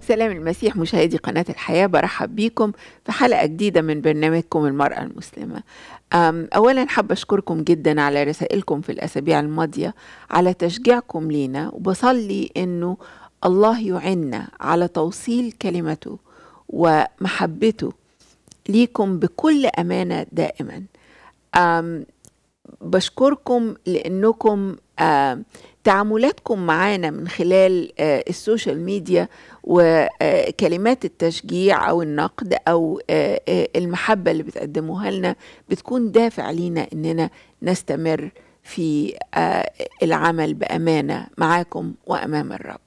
سلام المسيح مشاهدي قناة الحياة برحب بيكم في حلقة جديدة من برنامجكم المرأة المسلمة أولا حابة أشكركم جدا على رسائلكم في الأسابيع الماضية على تشجيعكم لينا وبصلي أنه الله يعنا على توصيل كلمته ومحبته ليكم بكل أمانة دائما أم بشكركم لأنكم أم تعاملاتكم معانا من خلال آه، السوشيال ميديا وكلمات آه، التشجيع او النقد او آه، المحبه اللي بتقدموها لنا بتكون دافع لينا اننا نستمر في العمل بامانه معاكم وامام الرب.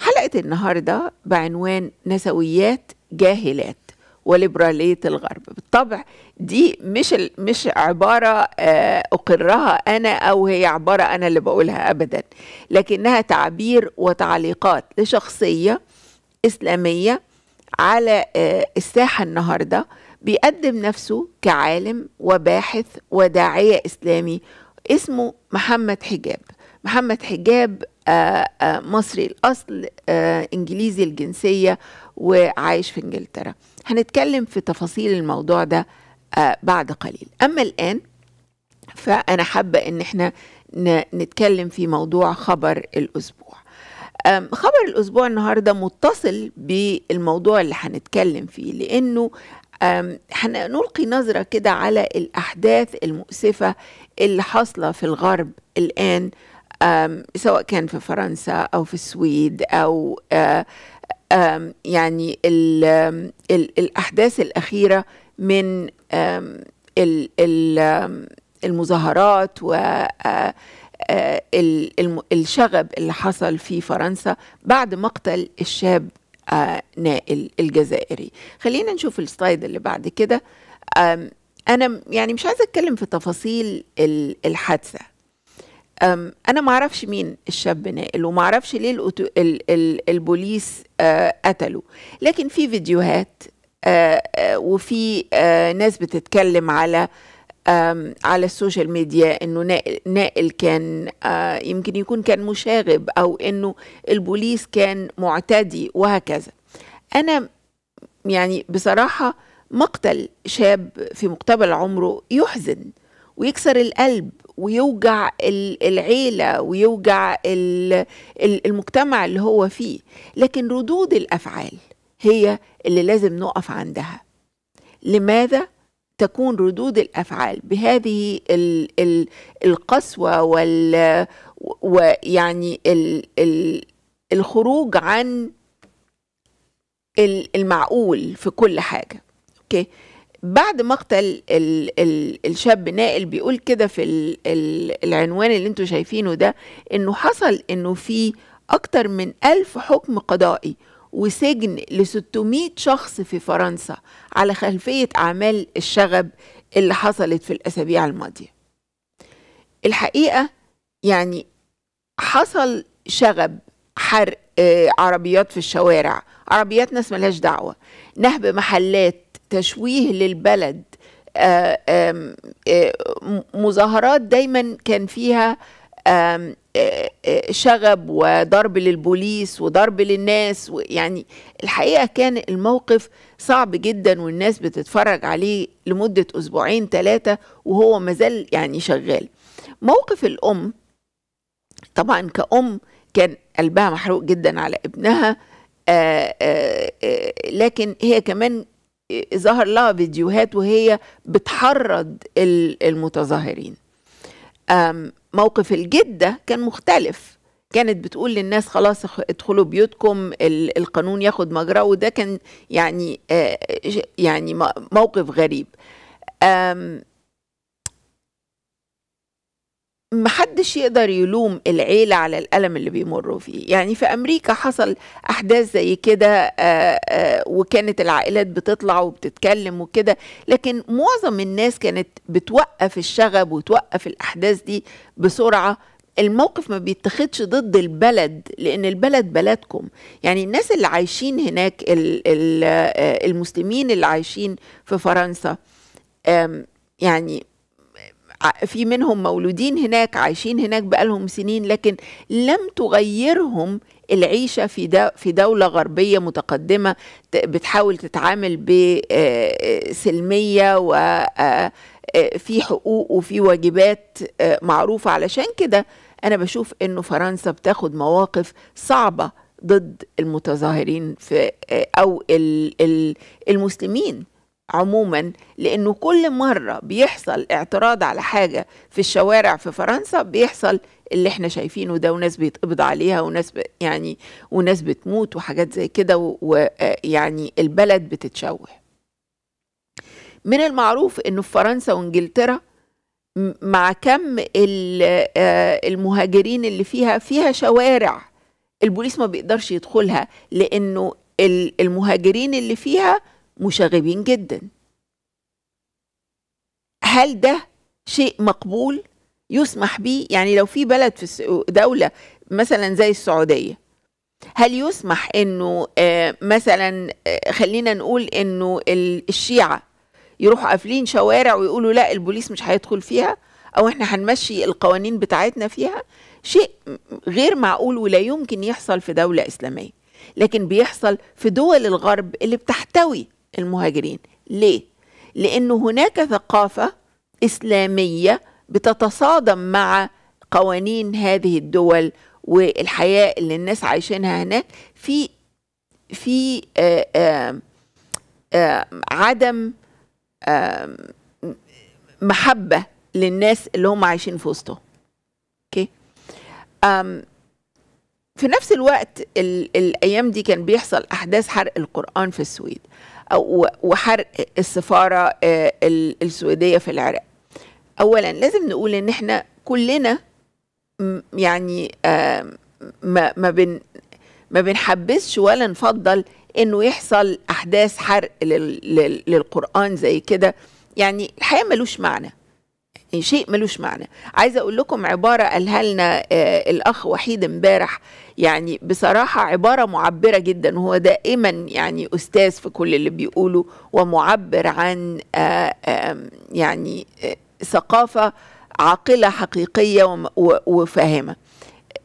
حلقه النهارده بعنوان نسويات جاهلات وليبراليه الغرب بالطبع دي مش مش عباره آه، اقرها انا او هي عباره انا اللي بقولها ابدا لكنها تعبير وتعليقات لشخصيه اسلاميه على آه، الساحه النهارده بيقدم نفسه كعالم وباحث وداعيه اسلامي اسمه محمد حجاب محمد حجاب آه، مصري الاصل انجليزي الجنسيه وعايش في انجلترا هنتكلم في تفاصيل الموضوع ده آه، بعد قليل أما الآن فأنا حابة إن احنا نتكلم في موضوع خبر الأسبوع خبر الأسبوع النهاردة متصل بالموضوع اللي هنتكلم فيه لأنه هنلقي نظرة كده على الأحداث المؤسفة اللي حاصلة في الغرب الآن سواء كان في فرنسا أو في السويد أو آه، يعني ال ال الأحداث الأخيرة من ال ال المظاهرات و الشغب اللي حصل في فرنسا بعد مقتل الشاب نائل الجزائري خلينا نشوف السلايد اللي بعد كده أنا يعني مش عايزة أتكلم في تفاصيل الحادثة انا ما اعرفش مين الشاب نائل وما اعرفش ليه الأتو... ال... ال... البوليس آه، قتله لكن في فيديوهات آه، آه، وفي ناس بتتكلم على على السوشيال ميديا انه نائل كان يمكن يكون كان مشاغب او انه البوليس كان معتدي وهكذا انا يعني بصراحه مقتل شاب في مقتبل عمره يحزن ويكسر القلب ويوجع العيله ويوجع المجتمع اللي هو فيه لكن ردود الافعال هي اللي لازم نقف عندها لماذا تكون ردود الافعال بهذه القسوه ويعني الخروج عن المعقول في كل حاجه اوكي بعد مقتل ال ال الشاب نائل بيقول كده في ال ال العنوان اللي انتوا شايفينه ده انه حصل انه في اكتر من ألف حكم قضائي وسجن ل 600 شخص في فرنسا على خلفية أعمال الشغب اللي حصلت في الأسابيع الماضية الحقيقة يعني حصل شغب حرق آه، عربيات في الشوارع عربيات ناس ملهاش دعوة نهب محلات تشويه للبلد آه، آه، مظاهرات دايما كان فيها آه، شغب وضرب للبوليس وضرب للناس يعني الحقيقه كان الموقف صعب جدا والناس بتتفرج عليه لمده اسبوعين ثلاثه وهو مازال يعني شغال موقف الام طبعا كأم كان قلبها محروق جدا على ابنها آآ آآ لكن هي كمان ظهر لها فيديوهات وهي بتحرض المتظاهرين موقف الجدة كان مختلف كانت بتقول للناس خلاص ادخلوا بيوتكم القانون ياخد مجراه وده كان يعني آه، يعني موقف غريب محدش يقدر يلوم العيلة على الألم اللي بيمروا فيه يعني في أمريكا حصل أحداث زي كده آه، آه، وكانت العائلات بتطلع وبتتكلم وكده لكن معظم الناس كانت بتوقف الشغب وتوقف الأحداث دي بسرعة الموقف ما بيتخدش ضد البلد لان البلد بلدكم يعني الناس اللي عايشين هناك آه، المسلمين اللي عايشين في فرنسا يعني في منهم مولودين هناك عايشين هناك بقالهم سنين لكن لم تغيرهم العيشة في في دولة غربية متقدمة بتحاول تتعامل بسلمية آه، آه، وفي آه، حقوق وفي واجبات معروفة علشان كده أنا بشوف إنه فرنسا بتاخد مواقف صعبة ضد المتظاهرين في أو المسلمين عموما لأنه كل مرة بيحصل اعتراض على حاجة في الشوارع في فرنسا بيحصل اللي احنا شايفينه ده وناس بيتقبض عليها وناس يعني وناس بتموت وحاجات زي كده ويعني البلد بتتشوه من المعروف انه في فرنسا وانجلترا مع كم المهاجرين اللي فيها فيها شوارع البوليس ما بيقدرش يدخلها لانه المهاجرين اللي فيها مشاغبين جدا هل ده شيء مقبول يسمح به يعني لو في بلد في دولة مثلا زي السعودية هل يسمح انه آه، مثلا آه، خلينا نقول انه الشيعة يروحوا قافلين شوارع ويقولوا لا البوليس مش هيدخل فيها او احنا هنمشي القوانين بتاعتنا فيها شيء غير معقول ولا يمكن يحصل في دولة اسلامية لكن بيحصل في دول الغرب اللي بتحتوي المهاجرين ليه لأن هناك ثقافة إسلامية بتتصادم مع قوانين هذه الدول والحياة اللي الناس عايشينها هناك في في آآ آه، آآ آه، آآ آه، عدم محبة للناس اللي هم عايشين في وسطهم اوكي في نفس الوقت الأيام دي كان بيحصل أحداث حرق القرآن في السويد وحرق السفارة آه، السويدية في العراق أولا لازم نقول إن إحنا كلنا يعني آه، ما ما بن ما بنحبسش ولا نفضل إنه يحصل أحداث حرق للقرآن زي كده يعني الحقيقة ملوش معنى يعني شيء ملوش معنى عايزة أقول لكم عبارة قالها لنا آه، الأخ وحيد امبارح يعني بصراحة عبارة معبرة جدا وهو دائما يعني أستاذ في كل اللي بيقوله ومعبر عن آآ آه، آآ يعني آآ آه، ثقافة عاقلة حقيقية وفاهمة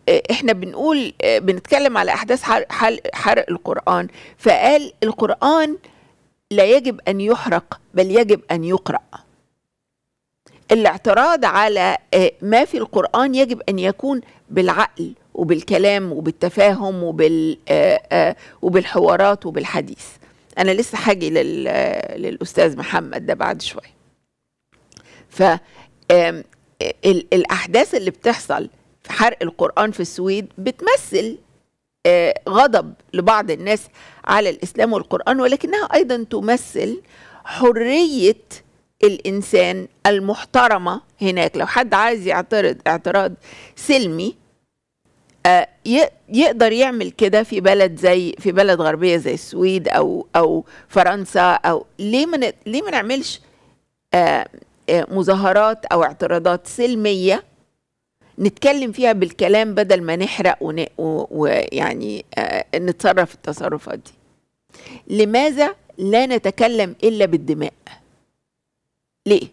آه، احنا بنقول بنتكلم على احداث حرق, حرق القران فقال القران لا يجب ان يحرق بل يجب ان يقرا الاعتراض على ما في القران يجب ان يكون بالعقل وبالكلام وبالتفاهم وبال آه، آه، وبالحوارات وبالحديث انا لسه هاجي آه، للاستاذ محمد ده بعد شويه ف الاحداث اللي بتحصل في حرق القران في السويد بتمثل غضب لبعض الناس على الاسلام والقران ولكنها ايضا تمثل حريه الانسان المحترمه هناك لو حد عايز يعترض اعتراض سلمي آه، يقدر يعمل كده في بلد زي في بلد غربيه زي السويد او او فرنسا او ليه ما ليه ما نعملش آه، آه، مظاهرات او اعتراضات سلميه نتكلم فيها بالكلام بدل ما نحرق ويعني نتصرف التصرفات دي لماذا لا نتكلم الا بالدماء ليه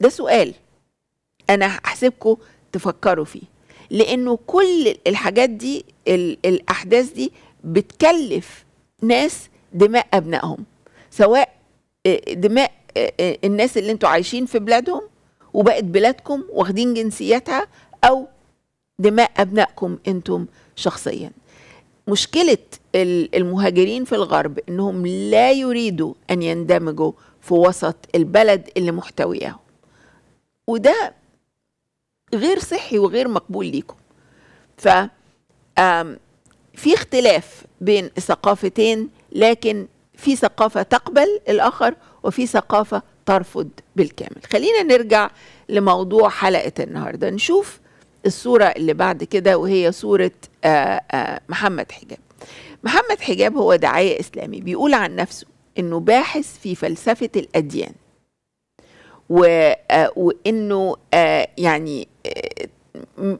ده سؤال انا هحسبكم تفكروا فيه لانه كل الحاجات دي الاحداث دي بتكلف ناس دماء ابنائهم سواء آه، دماء آه، آه، الناس اللي انتوا عايشين في بلادهم وبقت بلادكم واخدين جنسياتها او دماء ابنائكم انتم شخصيا مشكله المهاجرين في الغرب انهم لا يريدوا ان يندمجوا في وسط البلد اللي محتوياهم وده غير صحي وغير مقبول ليكم ف في اختلاف بين ثقافتين لكن في ثقافه تقبل الاخر وفي ثقافه ترفض بالكامل خلينا نرجع لموضوع حلقه النهارده نشوف الصوره اللي بعد كده وهي صوره محمد حجاب محمد حجاب هو داعيه اسلامي بيقول عن نفسه انه باحث في فلسفه الاديان و... وانه يعني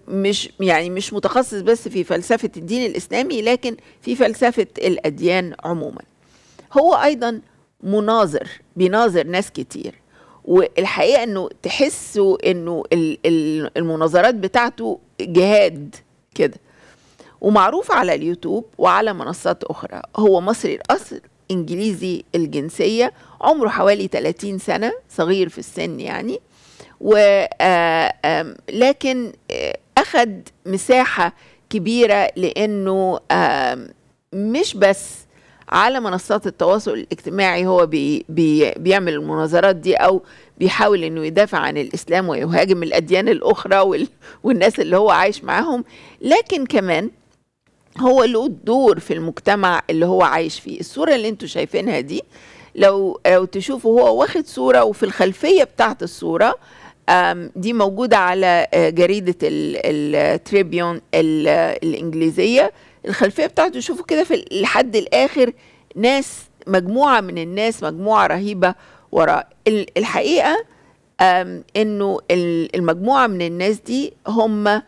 مش يعني مش متخصص بس في فلسفة الدين الإسلامي لكن في فلسفة الأديان عموما هو أيضا مناظر بيناظر ناس كتير والحقيقة أنه تحسوا أنه المناظرات بتاعته جهاد كده ومعروف على اليوتيوب وعلى منصات أخرى هو مصري الأصل إنجليزي الجنسية عمره حوالي 30 سنة صغير في السن يعني ولكن آه، لكن آه، أخذ مساحة كبيرة لأنه مش بس على منصات التواصل الاجتماعي هو بي بي بيعمل المناظرات دي او بيحاول انه يدافع عن الاسلام ويهاجم الاديان الاخرى وال والناس اللي هو عايش معاهم لكن كمان هو له دور في المجتمع اللي هو عايش فيه الصوره اللي انتم شايفينها دي لو لو تشوفوا هو واخد صوره وفي الخلفيه بتاعت الصوره آه دي موجودة على آه، جريدة التريبيون الإنجليزية الخلفية بتاعته شوفوا كده في لحد الآخر ناس مجموعة من الناس مجموعة رهيبة وراء الحقيقة إنه المجموعة من الناس دي هم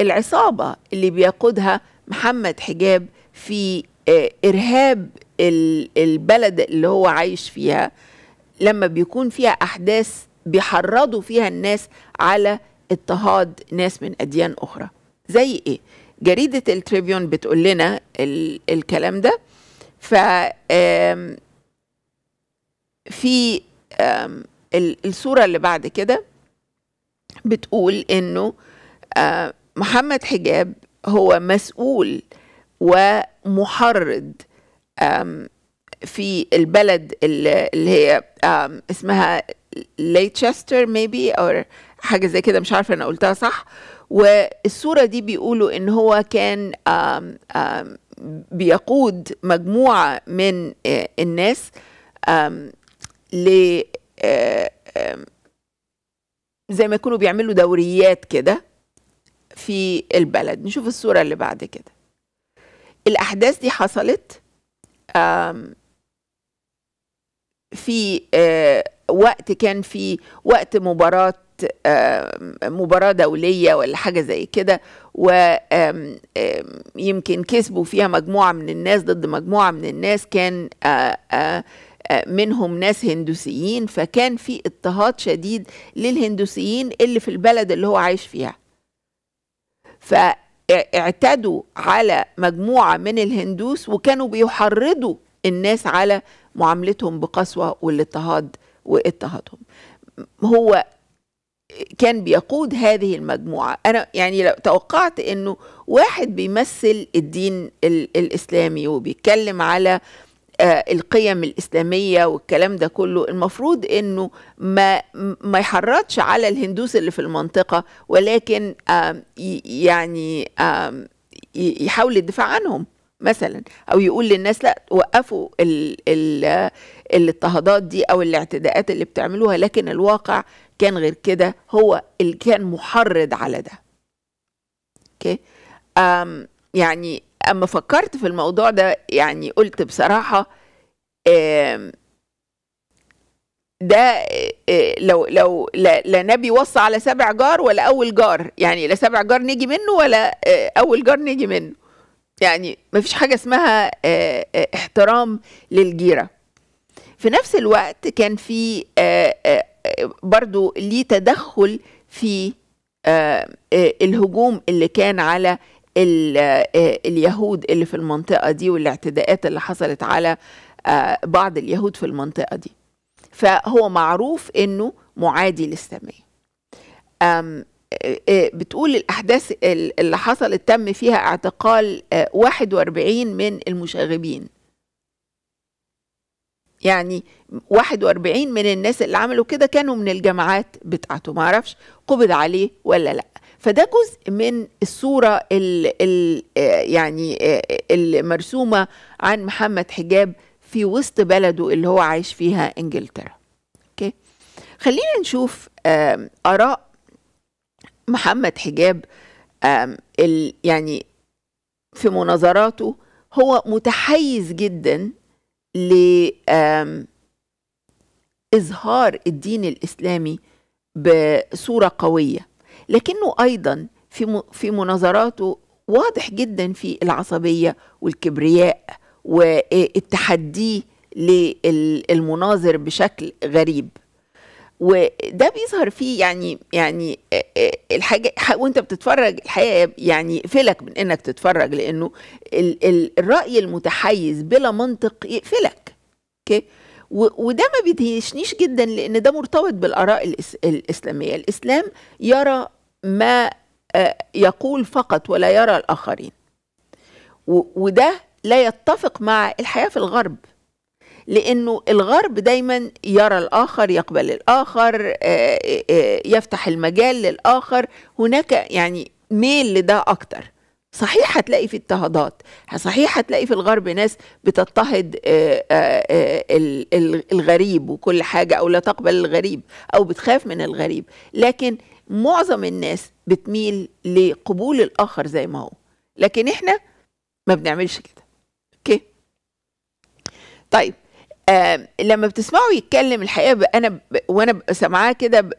العصابة اللي بيقودها محمد حجاب في آه، إرهاب البلد اللي هو عايش فيها لما بيكون فيها أحداث بيحرضوا فيها الناس على اضطهاد ناس من أديان أخرى زي إيه؟ جريدة التريبيون بتقول لنا ال الكلام ده ف في الصورة اللي بعد كده بتقول إنه محمد حجاب هو مسؤول ومحرض في البلد اللي هي اسمها ليتشستر ميبي او حاجه زي كده مش عارفه انا قلتها صح والصوره دي بيقولوا ان هو كان آم آم بيقود مجموعه من آه، الناس ل آه، زي ما يكونوا بيعملوا دوريات كده في البلد نشوف الصورة اللي بعد كده الأحداث دي حصلت في آه، وقت كان في وقت مباراه مباراة دولية ولا حاجة زي كده ويمكن كسبوا فيها مجموعة من الناس ضد مجموعة من الناس كان منهم ناس هندوسيين فكان في اضطهاد شديد للهندوسيين اللي في البلد اللي هو عايش فيها فاعتدوا على مجموعة من الهندوس وكانوا بيحرضوا الناس على معاملتهم بقسوة والاضطهاد واضطهادهم هو كان بيقود هذه المجموعة أنا يعني لو توقعت أنه واحد بيمثل الدين الإسلامي وبيتكلم على آه، القيم الإسلامية والكلام ده كله المفروض أنه ما, ما يحرضش على الهندوس اللي في المنطقة ولكن يعني يحاول الدفاع عنهم مثلا او يقول للناس لا وقفوا ال ال الاضطهادات دي او الاعتداءات اللي بتعملوها لكن الواقع كان غير كده هو اللي كان محرض على ده اوكي أم يعني اما فكرت في الموضوع ده يعني قلت بصراحه ده لو لو لا, لا نبي وصى على سبع جار ولا اول جار يعني لا سبع جار نيجي منه ولا اول جار نيجي منه يعني مفيش حاجه اسمها آه، آه، احترام للجيره في نفس الوقت كان في آه، برضو ليه تدخل في الهجوم اللي كان على اليهود اللي في المنطقة دي والاعتداءات اللي حصلت على بعض اليهود في المنطقة دي فهو معروف انه معادي للسامية آه، آه، بتقول الأحداث اللي حصلت تم فيها اعتقال 41 آه، من المشاغبين يعني 41 من الناس اللي عملوا كده كانوا من الجماعات بتاعته معرفش قبض عليه ولا لا فده جزء من الصورة ال ال يعني المرسومة عن محمد حجاب في وسط بلده اللي هو عايش فيها انجلترا اوكي خلينا نشوف آراء محمد حجاب يعني في مناظراته هو متحيز جدا لإظهار الدين الإسلامي بصورة قوية لكنه أيضا في في مناظراته واضح جدا في العصبية والكبرياء والتحدي للمناظر بشكل غريب وده بيظهر فيه يعني يعني الحاجه وانت بتتفرج الحقيقه يعني يقفلك من انك تتفرج لانه ال ال الراي المتحيز بلا منطق يقفلك اوكي وده ما بيدهشنيش جدا لان ده مرتبط بالاراء الإس الاسلاميه الاسلام يرى ما يقول فقط ولا يرى الاخرين وده لا يتفق مع الحياه في الغرب لأنه الغرب دايما يرى الآخر يقبل الآخر آه، آه، آه، يفتح المجال للآخر هناك يعني ميل لده أكتر صحيح هتلاقي في اضطهادات صحيح هتلاقي في الغرب ناس بتضطهد الغريب وكل حاجة أو لا تقبل الغريب أو بتخاف من الغريب لكن معظم الناس بتميل لقبول الآخر زي ما هو لكن إحنا ما بنعملش كده أوكي طيب آه لما بتسمعه يتكلم الحقيقه انا ب... وانا سامعاه كده ب...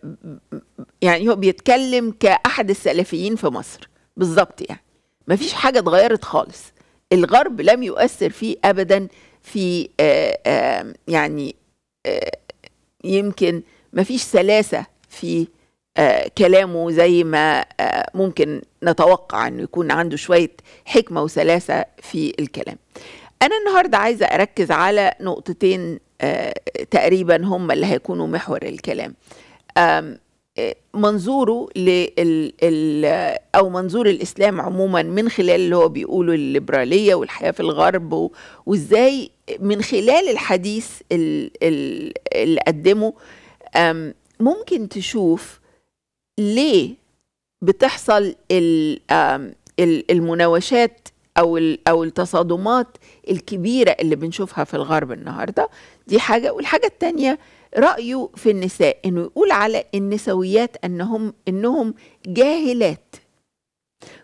يعني هو بيتكلم كاحد السلفيين في مصر بالظبط يعني مفيش حاجه اتغيرت خالص الغرب لم يؤثر فيه ابدا في آآ آآ يعني آآ يمكن مفيش سلاسه في كلامه زي ما ممكن نتوقع انه يكون عنده شويه حكمه وسلاسه في الكلام أنا النهاردة عايزة أركز على نقطتين آه، تقريبا هم اللي هيكونوا محور الكلام آه، منظوره لل ال... او منظور الاسلام عموما من خلال اللي هو بيقوله الليبراليه والحياه في الغرب و... وازاي من خلال الحديث ال... ال... اللي قدمه ممكن تشوف ليه بتحصل المناوشات او او التصادمات الكبيره اللي بنشوفها في الغرب النهارده دي حاجه والحاجه الثانيه رايه في النساء انه يقول على النسويات انهم انهم جاهلات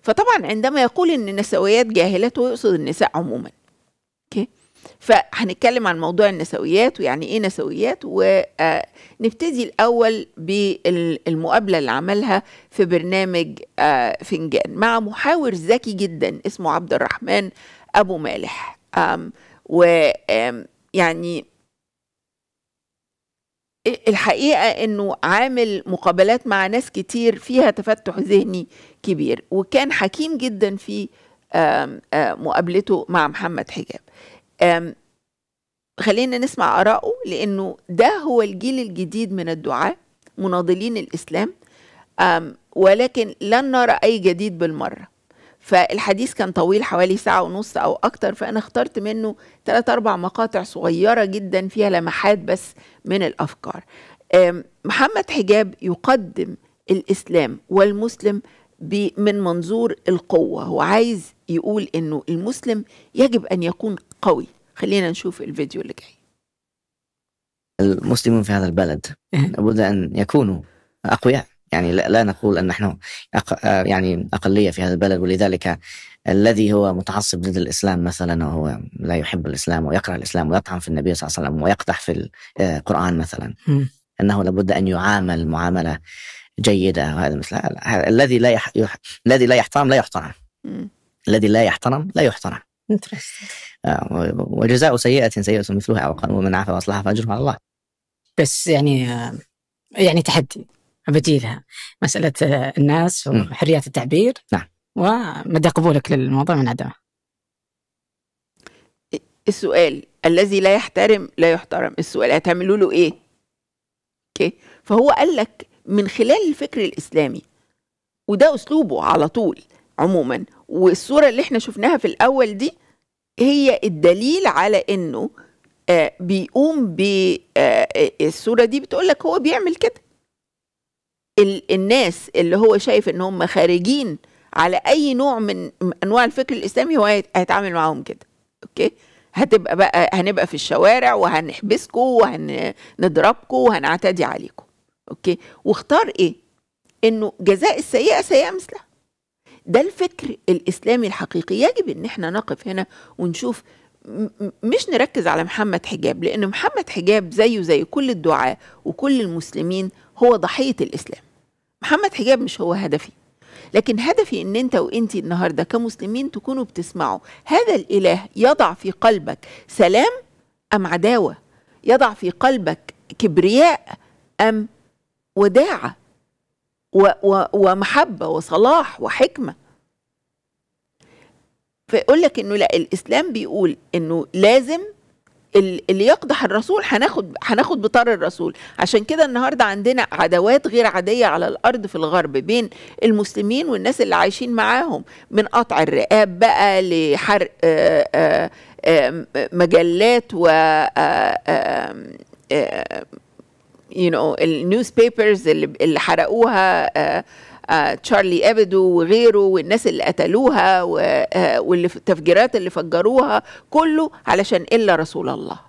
فطبعا عندما يقول ان النسويات جاهلات ويقصد النساء عموما فهنتكلم عن موضوع النسويات ويعني ايه نسويات ونبتدي آه، الاول بالمقابله اللي عملها في برنامج آه، فنجان مع محاور ذكي جدا اسمه عبد الرحمن ابو مالح و يعني الحقيقه انه عامل مقابلات مع ناس كتير فيها تفتح ذهني كبير وكان حكيم جدا في آه، مقابلته مع محمد حجاب خلينا نسمع آراءه لأنه ده هو الجيل الجديد من الدعاة مناضلين الإسلام ولكن لن نرى أي جديد بالمرة فالحديث كان طويل حوالي ساعة ونص أو أكتر فأنا اخترت منه ثلاث أربع مقاطع صغيرة جدا فيها لمحات بس من الأفكار محمد حجاب يقدم الإسلام والمسلم من منظور القوة هو عايز يقول إنه المسلم يجب أن يكون قوي خلينا نشوف الفيديو اللي جاي المسلمون في هذا البلد لابد أن يكونوا أقوياء يعني لا نقول أن نحن أق... آه، يعني أقلية في هذا البلد ولذلك الذي هو متعصب ضد الإسلام مثلا وهو لا يحب الإسلام ويقرا الإسلام ويطعن في النبي صلى الله عليه وسلم ويقدح في آه، القرآن مثلا أنه لابد أن يعامل معاملة جيده وهذا مثل الذي لا يح... الذي لا يحترم لا يحترم الذي لا يحترم لا يحترم آه، وجزاء سيئة سيئة مثلها أو ومن عفا وأصلح فأجرها على الله بس يعني آه، يعني تحدي بديلها مسألة آه، الناس وحريات التعبير نعم ومدى قبولك للموضوع من عدمه السؤال الذي لا يحترم لا يحترم السؤال هتعملوا له ايه اوكي فهو قال لك من خلال الفكر الإسلامي وده أسلوبه على طول عموما والصورة اللي احنا شفناها في الأول دي هي الدليل على إنه آه بيقوم بالصورة آه, آه، دي بتقول لك هو بيعمل كده الناس اللي هو شايف ان هم خارجين على اي نوع من انواع الفكر الاسلامي هو هيتعامل معاهم كده اوكي هتبقى بقى هنبقى في الشوارع وهنحبسكم وهنضربكم وهنعتدي عليكم اوكي واختار ايه انه جزاء السيئه سيئه مثلها ده الفكر الاسلامي الحقيقي يجب ان احنا نقف هنا ونشوف مش نركز على محمد حجاب لان محمد حجاب زيه زي كل الدعاة وكل المسلمين هو ضحيه الاسلام محمد حجاب مش هو هدفي لكن هدفي ان انت وانت النهارده كمسلمين تكونوا بتسمعوا هذا الاله يضع في قلبك سلام ام عداوه يضع في قلبك كبرياء ام وداعة و و ومحبة وصلاح وحكمة فيقول لك انه لا الاسلام بيقول انه لازم اللي يقدح الرسول هناخد هناخد بطار الرسول عشان كده النهارده عندنا عداوات غير عاديه على الارض في الغرب بين المسلمين والناس اللي عايشين معاهم من قطع الرقاب بقى لحرق آه، آه، آه، مجلات و يو نو النيوز بيبرز اللي حرقوها تشارلي آه، ابدو آه، وغيره والناس اللي قتلوها آه، والتفجيرات اللي فجروها كله علشان الا رسول الله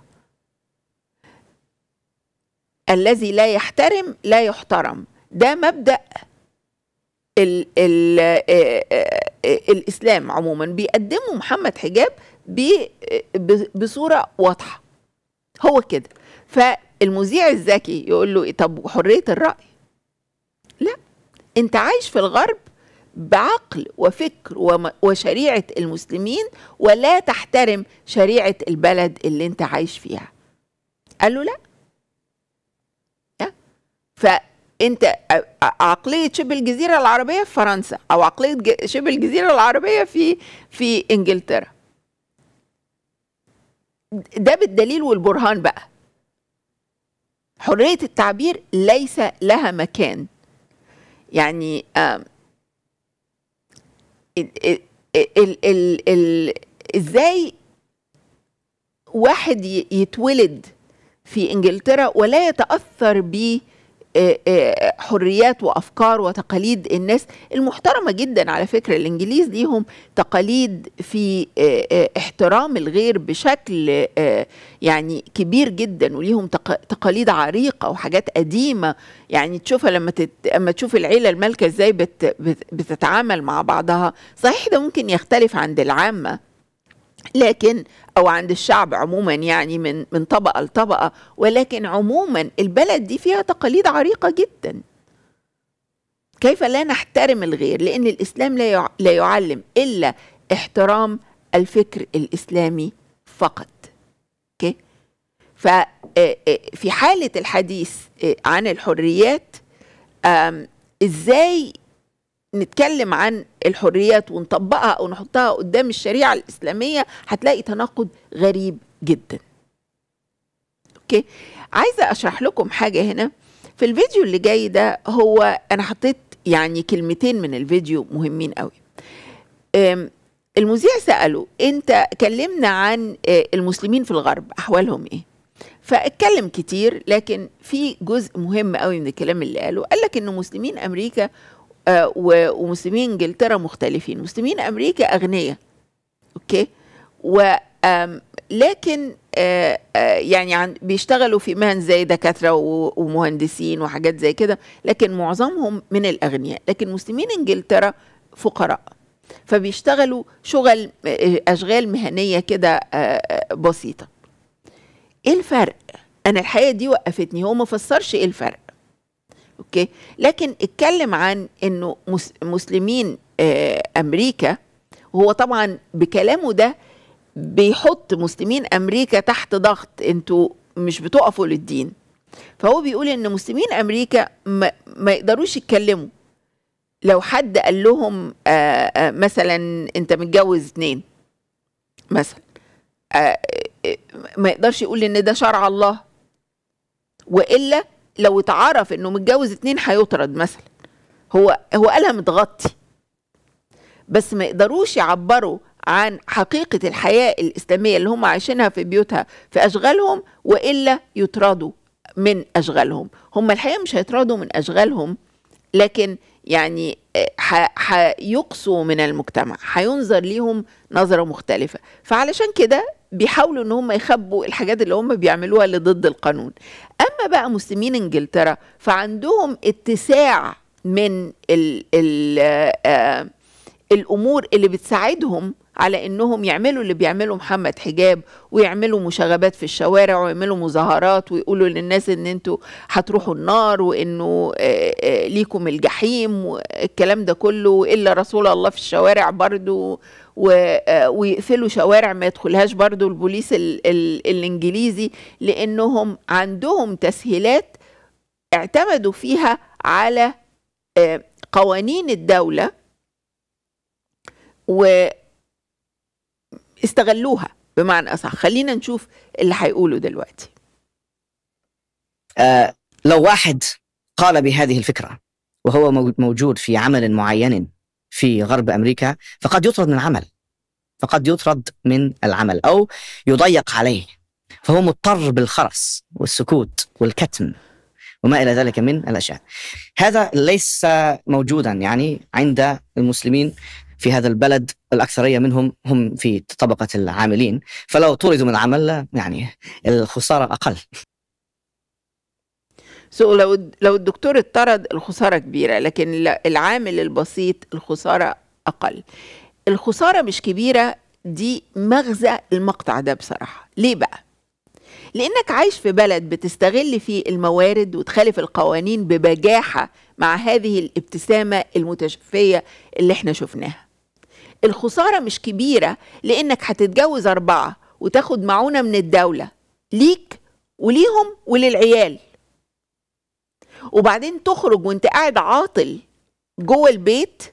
الذي لا يحترم لا يحترم ده مبدا ال ال الاسلام عموما بيقدمه محمد حجاب بصوره واضحه هو كده المذيع الذكي يقول له إيه؟ طب حريه الراي لا انت عايش في الغرب بعقل وفكر وشريعه المسلمين ولا تحترم شريعه البلد اللي انت عايش فيها قال له لا فانت عقليه شبه الجزيره العربيه في فرنسا او عقليه شبه الجزيره العربيه في في انجلترا ده بالدليل والبرهان بقى حرية التعبير ليس لها مكان يعني آه، ازاي واحد يتولد في انجلترا ولا يتاثر بيه آه، آه، حريات وافكار وتقاليد الناس المحترمه جدا على فكره الانجليز ليهم تقاليد في آه، احترام الغير بشكل يعني كبير جدا وليهم تقاليد عريقه وحاجات قديمه يعني تشوفها لما تت... اما تشوف العيله المالكه ازاي بت... بتتعامل مع بعضها صحيح ده ممكن يختلف عند العامه لكن او عند الشعب عموما يعني من من طبقه لطبقه ولكن عموما البلد دي فيها تقاليد عريقه جدا كيف لا نحترم الغير لان الاسلام لا لا يعلم الا احترام الفكر الاسلامي فقط اوكي ففي آه، آه، حاله الحديث آه، عن الحريات ازاي نتكلم عن الحريات ونطبقها او نحطها قدام الشريعه الاسلاميه هتلاقي تناقض غريب جدا اوكي عايزه اشرح لكم حاجه هنا في الفيديو اللي جاي ده هو انا حطيت يعني كلمتين من الفيديو مهمين قوي المذيع ساله انت كلمنا عن آه، المسلمين في الغرب احوالهم ايه فاتكلم كتير لكن في جزء مهم قوي من الكلام اللي قاله قال لك ان مسلمين امريكا آه، ومسلمين انجلترا مختلفين مسلمين امريكا اغنياء اوكي و لكن آه، آه، يعني بيشتغلوا في مهن زي دكاتره ومهندسين وحاجات زي كده لكن معظمهم من الاغنياء لكن مسلمين انجلترا فقراء فبيشتغلوا شغل اشغال مهنيه كده بسيطه ايه الفرق انا الحقيقه دي وقفتني هو ما فسرش ايه الفرق اوكي لكن اتكلم عن انه مسلمين آه، امريكا وهو طبعا بكلامه ده بيحط مسلمين امريكا تحت ضغط انتوا مش بتقفوا للدين فهو بيقول ان مسلمين امريكا ما, ما يقدروش يتكلموا لو حد قال لهم آه، آه، مثلا انت متجوز اتنين مثلا ما يقدرش يقول ان ده شرع الله والا لو اتعرف انه متجوز اتنين هيطرد مثلا هو هو قالها متغطي بس ما يقدروش يعبروا عن حقيقة الحياة الإسلامية اللي هم عايشينها في بيوتها في أشغالهم وإلا يطردوا من أشغالهم هم الحقيقة مش هيطردوا من أشغالهم لكن يعني آه، هيقصوا من المجتمع هينظر ليهم نظرة مختلفة فعلشان كده بيحاولوا ان هم يخبوا الحاجات اللي هم بيعملوها اللي ضد القانون اما بقى مسلمين انجلترا فعندهم اتساع من الـ الـ آه الامور اللي بتساعدهم على انهم يعملوا اللي بيعمله محمد حجاب ويعملوا مشاغبات في الشوارع ويعملوا مظاهرات ويقولوا للناس ان انتوا هتروحوا النار وانه آه، آه، ليكم الجحيم والكلام ده كله الا رسول الله في الشوارع برضو آه، ويقفلوا شوارع ما يدخلهاش برضو البوليس الـ الـ الانجليزي لانهم عندهم تسهيلات اعتمدوا فيها على آه، قوانين الدوله واستغلوها بمعنى اصح خلينا نشوف اللي هيقوله دلوقتي آه لو واحد قال بهذه الفكره وهو موجود في عمل معين في غرب امريكا فقد يطرد من العمل فقد يطرد من العمل او يضيق عليه فهو مضطر بالخرس والسكوت والكتم وما الى ذلك من الاشياء. هذا ليس موجودا يعني عند المسلمين في هذا البلد الأكثرية منهم هم في طبقة العاملين فلو طردوا من العمل يعني الخسارة أقل سو لو لو الدكتور اطرد الخساره كبيره لكن العامل البسيط الخساره اقل الخساره مش كبيره دي مغزى المقطع ده بصراحه ليه بقى لانك عايش في بلد بتستغل فيه الموارد وتخالف القوانين ببجاحه مع هذه الابتسامه المتشفيه اللي احنا شفناها الخساره مش كبيره لانك هتتجوز اربعه وتاخد معونه من الدوله ليك وليهم وللعيال وبعدين تخرج وانت قاعد عاطل جوه البيت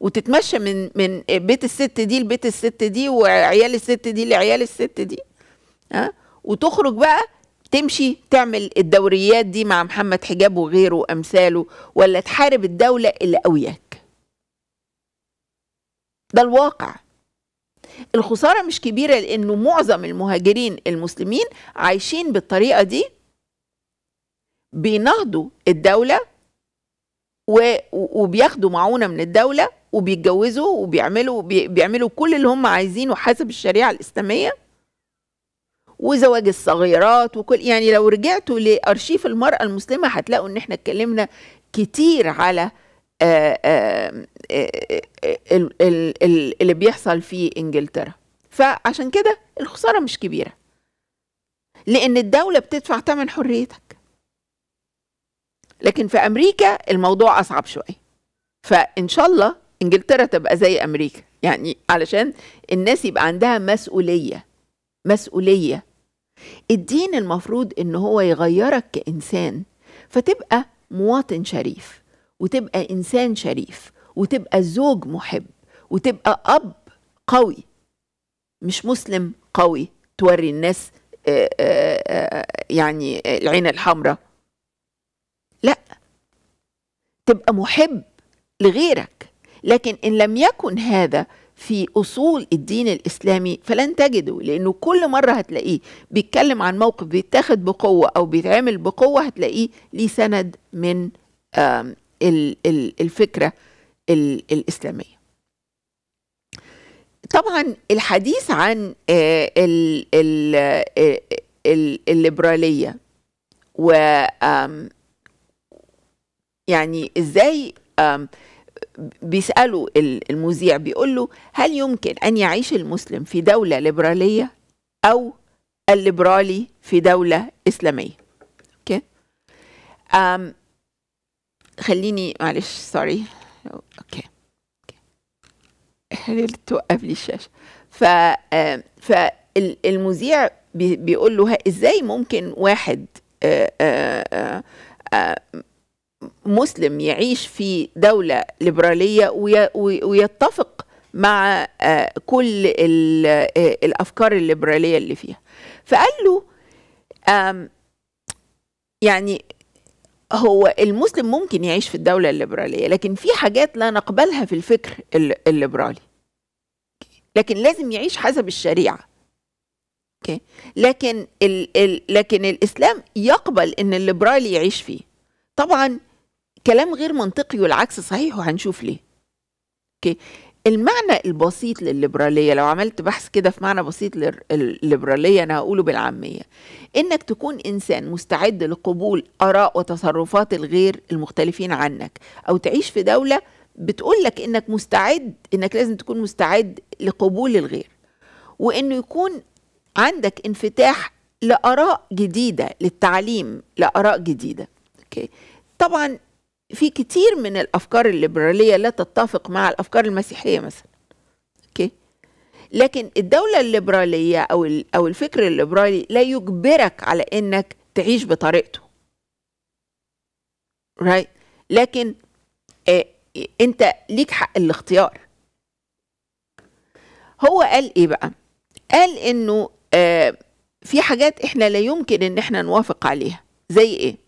وتتمشى من من بيت الست دي لبيت الست دي وعيال الست دي لعيال الست دي ها وتخرج بقى تمشي تعمل الدوريات دي مع محمد حجاب وغيره وامثاله ولا تحارب الدوله اللي قوياك ده الواقع الخساره مش كبيره لانه معظم المهاجرين المسلمين عايشين بالطريقه دي بينهضوا الدوله وبياخدوا معونه من الدوله وبيتجوزوا وبيعملوا بيعملوا كل اللي هم عايزينه حسب الشريعه الاسلاميه وزواج الصغيرات وكل يعني لو رجعتوا لارشيف المراه المسلمه هتلاقوا ان احنا اتكلمنا كتير على آآ آآ آآ اللي بيحصل في انجلترا فعشان كده الخساره مش كبيره لان الدوله بتدفع ثمن حريتك لكن في امريكا الموضوع اصعب شويه فان شاء الله انجلترا تبقى زي امريكا يعني علشان الناس يبقى عندها مسؤوليه مسؤوليه الدين المفروض ان هو يغيرك كانسان فتبقى مواطن شريف وتبقى انسان شريف وتبقى زوج محب وتبقى اب قوي مش مسلم قوي توري الناس آه، آه، آه، يعني العين الحمراء لا تبقى محب لغيرك لكن ان لم يكن هذا في اصول الدين الاسلامي فلن تجده لانه كل مره هتلاقيه بيتكلم عن موقف بيتاخد بقوه او بيتعمل بقوه هتلاقيه ليه سند من الفكره الاسلاميه طبعا الحديث عن آه، آه، الليبراليه و يعني ازاي بيسالوا المذيع بيقول له هل يمكن ان يعيش المسلم في دوله ليبراليه او الليبرالي في دوله اسلاميه اوكي أم خليني معلش سوري اوكي اوكي توقف لي الشاشه ف فالمذيع بيقول له ازاي ممكن واحد مسلم يعيش في دولة ليبرالية ويتفق مع آه، كل آه، الأفكار الليبرالية اللي فيها فقال له يعني هو المسلم ممكن يعيش في الدولة الليبرالية لكن في حاجات لا نقبلها في الفكر الليبرالي لكن لازم يعيش حسب الشريعة اوكي لكن ال ال لكن الاسلام يقبل ان الليبرالي يعيش فيه طبعا كلام غير منطقي والعكس صحيح وهنشوف ليه اوكي المعنى البسيط للليبراليه لو عملت بحث كده في معنى بسيط للليبراليه انا هقوله بالعاميه انك تكون انسان مستعد لقبول اراء وتصرفات الغير المختلفين عنك او تعيش في دوله بتقول لك انك مستعد انك لازم تكون مستعد لقبول الغير وانه يكون عندك انفتاح لاراء جديده للتعليم لاراء جديده اوكي طبعا في كتير من الافكار الليبراليه لا تتفق مع الافكار المسيحيه مثلا اوكي لكن الدوله الليبراليه او او الفكر الليبرالي لا يجبرك على انك تعيش بطريقته رايت لكن آه، انت ليك حق الاختيار هو قال ايه بقى قال انه آه في حاجات احنا لا يمكن ان احنا نوافق عليها زي ايه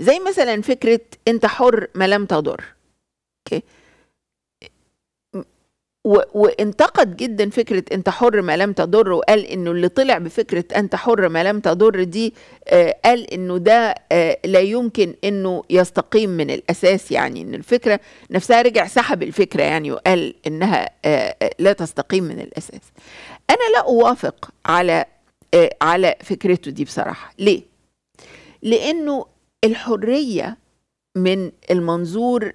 زي مثلا فكره انت حر ما لم تضر اوكي وانتقد جدا فكرة أنت حر ما لم تضر وقال إنه اللي طلع بفكرة أنت حر ما لم تضر دي آه، قال إنه ده آه، لا يمكن إنه يستقيم من الأساس يعني إن الفكرة نفسها رجع سحب الفكرة يعني وقال إنها آه، لا تستقيم من الأساس أنا لا أوافق على على فكرته دي بصراحة ليه؟ لأنه الحريه من المنظور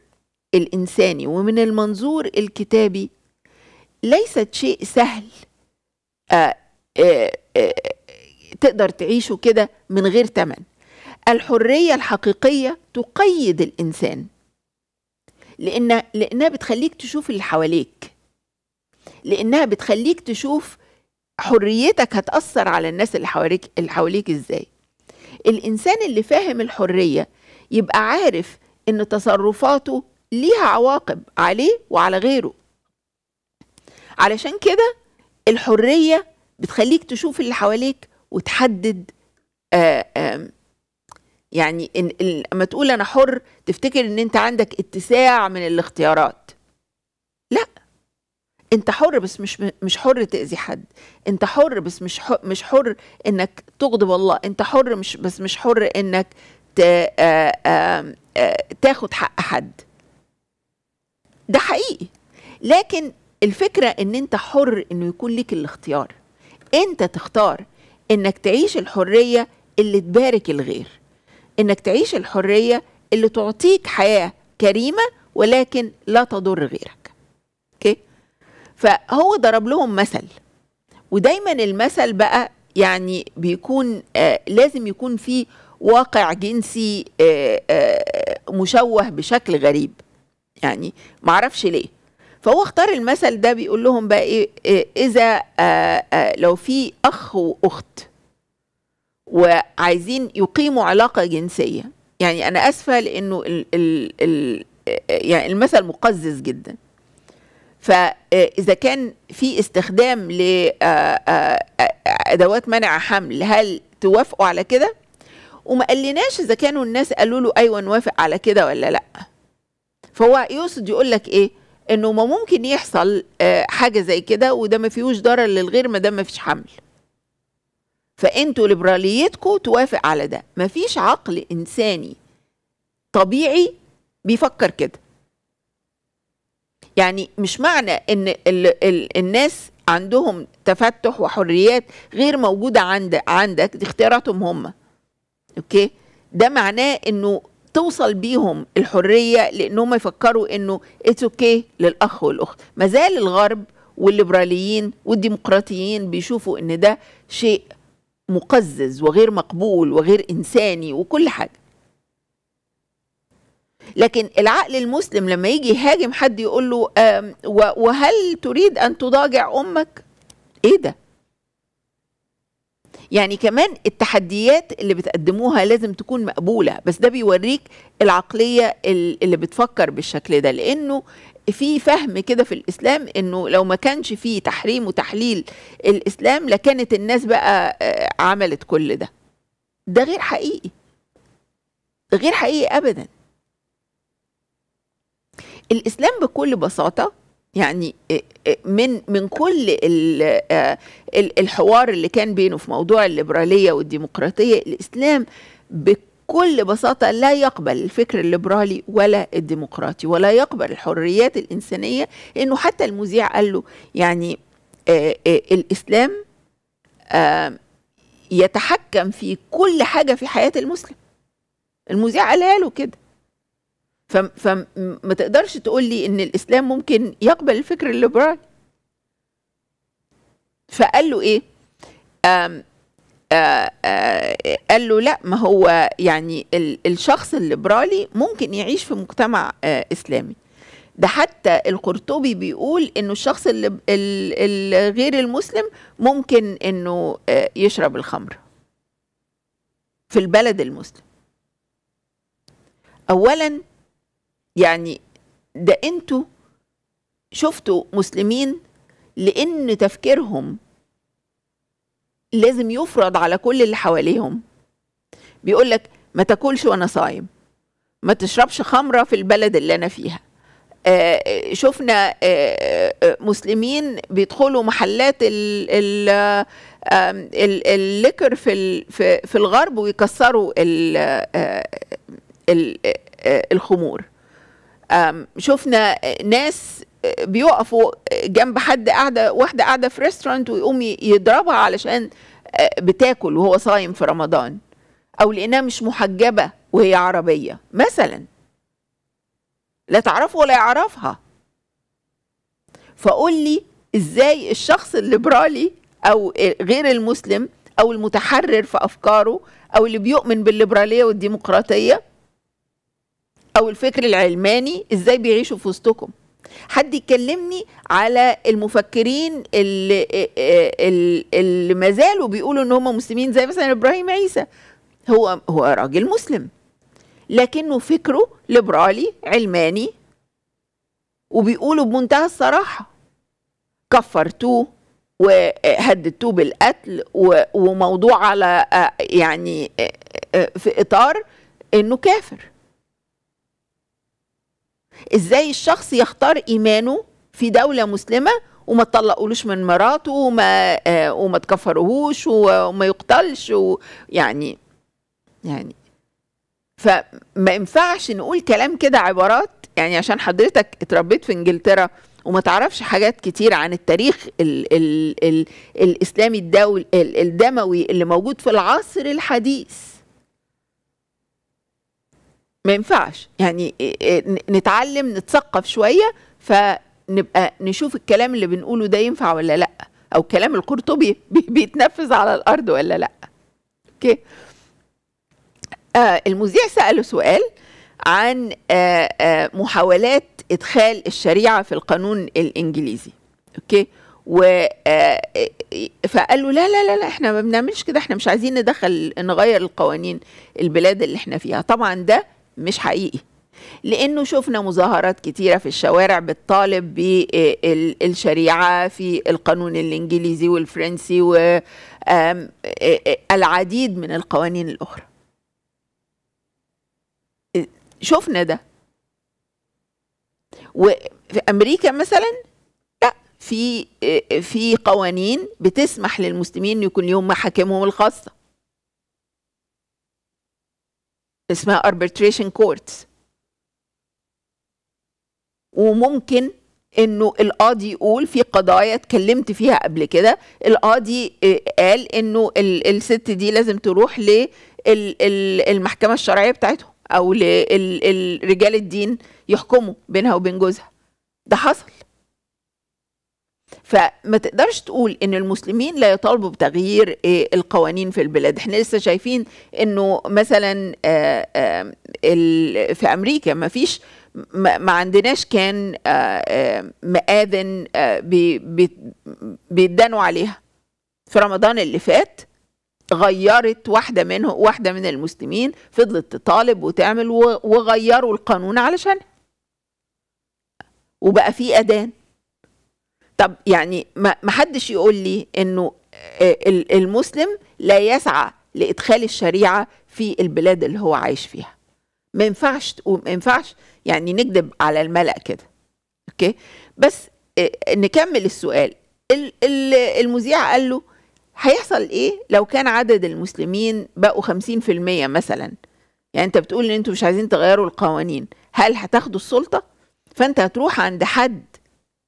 الانساني ومن المنظور الكتابي ليست شيء سهل آآ آه، آآ آه، آه، تقدر تعيشه كده من غير تمن الحريه الحقيقيه تقيد الانسان لان لانها بتخليك تشوف اللي حواليك لانها بتخليك تشوف حريتك هتاثر على الناس اللي حواليك اللي حواليك ازاي الإنسان اللي فاهم الحرية يبقى عارف إن تصرفاته ليها عواقب عليه وعلى غيره علشان كده الحرية بتخليك تشوف اللي حواليك وتحدد آآ آه، آآ يعني لما تقول أنا حر تفتكر إن أنت عندك اتساع من الاختيارات لأ انت حر بس مش مش حر تاذي حد انت حر بس مش حر مش حر انك تغضب الله انت حر مش بس مش حر انك تاخد حق حد ده حقيقي لكن الفكره ان انت حر انه يكون ليك الاختيار انت تختار انك تعيش الحريه اللي تبارك الغير انك تعيش الحريه اللي تعطيك حياه كريمه ولكن لا تضر غيرك فهو ضرب لهم مثل ودايما المثل بقى يعني بيكون آه لازم يكون في واقع جنسي آه آه مشوه بشكل غريب يعني معرفش ليه فهو اختار المثل ده بيقول لهم بقى ايه, إيه اذا آه آه لو في اخ واخت وعايزين يقيموا علاقه جنسيه يعني انا اسفه لانه يعني المثل مقزز جدا فاذا كان في استخدام لادوات آه، آه، منع حمل هل توافقوا على كده وما قالناش اذا كانوا الناس قالوا له ايوه نوافق على كده ولا لا فهو يقصد يقول لك ايه انه ما ممكن يحصل آه، حاجه زي كده وده ما فيهوش ضرر للغير ما دام ما فيش حمل فانتوا ليبراليتكم توافق على ده ما فيش عقل انساني طبيعي بيفكر كده يعني مش معنى ان ال ال الناس عندهم تفتح وحريات غير موجوده عند عندك دي اختياراتهم هم اوكي ده معناه انه توصل بيهم الحريه لانهم يفكروا انه اتس اوكي للاخ والاخت ما زال الغرب والليبراليين والديمقراطيين بيشوفوا ان ده شيء مقزز وغير مقبول وغير انساني وكل حاجه لكن العقل المسلم لما يجي يهاجم حد يقول له وهل تريد ان تضاجع امك ايه ده يعني كمان التحديات اللي بتقدموها لازم تكون مقبوله بس ده بيوريك العقليه اللي بتفكر بالشكل ده لانه في فهم كده في الاسلام انه لو ما كانش فيه تحريم وتحليل الاسلام لكانت الناس بقى آه، عملت كل ده ده غير حقيقي غير حقيقي ابدا الاسلام بكل بساطه يعني من من كل الحوار اللي كان بينه في موضوع الليبراليه والديمقراطيه الاسلام بكل بساطه لا يقبل الفكر الليبرالي ولا الديمقراطي ولا يقبل الحريات الانسانيه انه حتى المذيع قال له يعني الاسلام آمم، يتحكم في كل حاجه في حياه المسلم المذيع قالها له كده فما تقدرش تقول لي ان الاسلام ممكن يقبل الفكر الليبرالي فقال له ايه آم آآ آه، آآ آه، قال له لا ما هو يعني الشخص الليبرالي ممكن يعيش في مجتمع آه، اسلامي ده حتى القرطبي بيقول انه الشخص الغير المسلم ممكن انه يشرب الخمر في البلد المسلم اولا يعني ده انتوا شفتوا مسلمين لان تفكيرهم لازم يفرض على كل اللي حواليهم بيقول لك ما تاكلش وانا صايم ما تشربش خمره في البلد اللي انا فيها آه, آه، شفنا آه،, آه،, آه مسلمين بيدخلوا محلات ال ال الليكر في في الغرب ويكسروا ال الخمور شفنا ناس أه، بيقفوا جنب حد قاعده واحده قاعده في ريستورانت ويقوم يضربها علشان أه، بتاكل وهو صايم في رمضان او لانها مش محجبه وهي عربيه مثلا لا تعرفه ولا يعرفها فقول لي ازاي الشخص الليبرالي او غير المسلم او المتحرر في افكاره او اللي بيؤمن بالليبراليه والديمقراطيه او الفكر العلماني ازاي بيعيشوا في وسطكم حد يكلمني على المفكرين اللي, اللي ما زالوا بيقولوا ان هم مسلمين زي مثلا ابراهيم عيسى هو هو راجل مسلم لكنه فكره ليبرالي علماني وبيقولوا بمنتهى الصراحه كفرتوه وهددتوه بالقتل وموضوع على يعني في اطار انه كافر ازاي الشخص يختار ايمانه في دوله مسلمه وما تطلقولوش من مراته وما آه وما تكفروهوش وما يقتلش ويعني يعني, يعني، فما ينفعش نقول كلام كده عبارات يعني عشان حضرتك اتربيت في انجلترا وما تعرفش حاجات كتير عن التاريخ الـ ال ال الاسلامي الدول الدموي اللي موجود في العصر الحديث ما ينفعش يعني إيه، إيه، نتعلم نتثقف شويه فنبقى نشوف الكلام اللي بنقوله ده ينفع ولا لا او كلام القرطبي بيتنفذ على الارض ولا لا اوكي آه المذيع ساله سؤال عن آه آه محاولات ادخال الشريعه في القانون الانجليزي اوكي و آه، فقال له لا لا لا, لا احنا ما بنعملش كده احنا مش عايزين ندخل نغير القوانين البلاد اللي احنا فيها طبعا ده مش حقيقي لانه شفنا مظاهرات كتيره في الشوارع بتطالب بالشريعه في القانون الانجليزي والفرنسي والعديد من القوانين الاخرى شفنا ده وفي امريكا مثلا لا في في قوانين بتسمح للمسلمين يكون لهم محاكمهم الخاصه اسمها arbitration courts وممكن انه القاضي يقول في قضايا اتكلمت فيها قبل كده القاضي آه، قال انه الست دي لازم تروح للمحكمه الشرعيه بتاعتهم او لرجال الدين يحكموا بينها وبين جوزها ده حصل فما تقدرش تقول ان المسلمين لا يطالبوا بتغيير آه، القوانين في البلاد احنا لسه شايفين انه مثلا آه، آه، في امريكا ما فيش ما عندناش كان مآذن بيدانوا عليها في رمضان اللي فات غيرت واحدة منه واحدة من المسلمين فضلت تطالب وتعمل وغيروا القانون علشان وبقى في أذان طب يعني ما حدش يقول لي انه آه، المسلم لا يسعى لادخال الشريعه في البلاد اللي هو عايش فيها ما ينفعش ما ينفعش يعني نكذب على الملأ كده اوكي بس آه، نكمل السؤال المذيع قال له هيحصل ايه لو كان عدد المسلمين بقوا 50% مثلا يعني انت بتقول ان انتوا مش عايزين تغيروا القوانين هل هتاخدوا السلطه فانت هتروح عند حد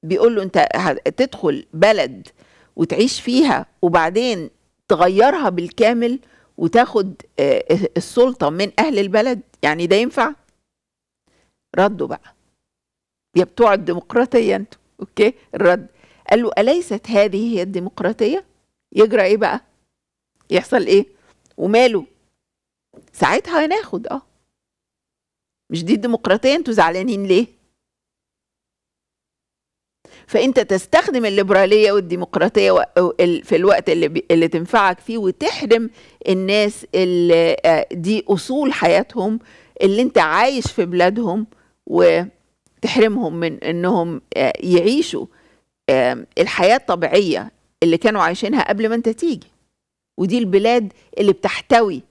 بيقول له انت هتدخل بلد وتعيش فيها وبعدين تغيرها بالكامل وتاخد آه، آه، السلطه من اهل البلد يعني ده ينفع ردوا بقى يا بتوع الديمقراطيه انتوا اوكي الرد قال له اليست هذه هي الديمقراطيه يجرى ايه بقى يحصل ايه وماله ساعتها هناخد اه مش دي الديمقراطيه انتوا زعلانين ليه فانت تستخدم الليبراليه والديمقراطيه في الوقت اللي, اللي تنفعك فيه وتحرم الناس اللي آه، دي اصول حياتهم اللي انت عايش في بلادهم وتحرمهم من انهم آه، يعيشوا الحياه الطبيعيه اللي كانوا عايشينها قبل ما انت تيجي ودي البلاد اللي بتحتوي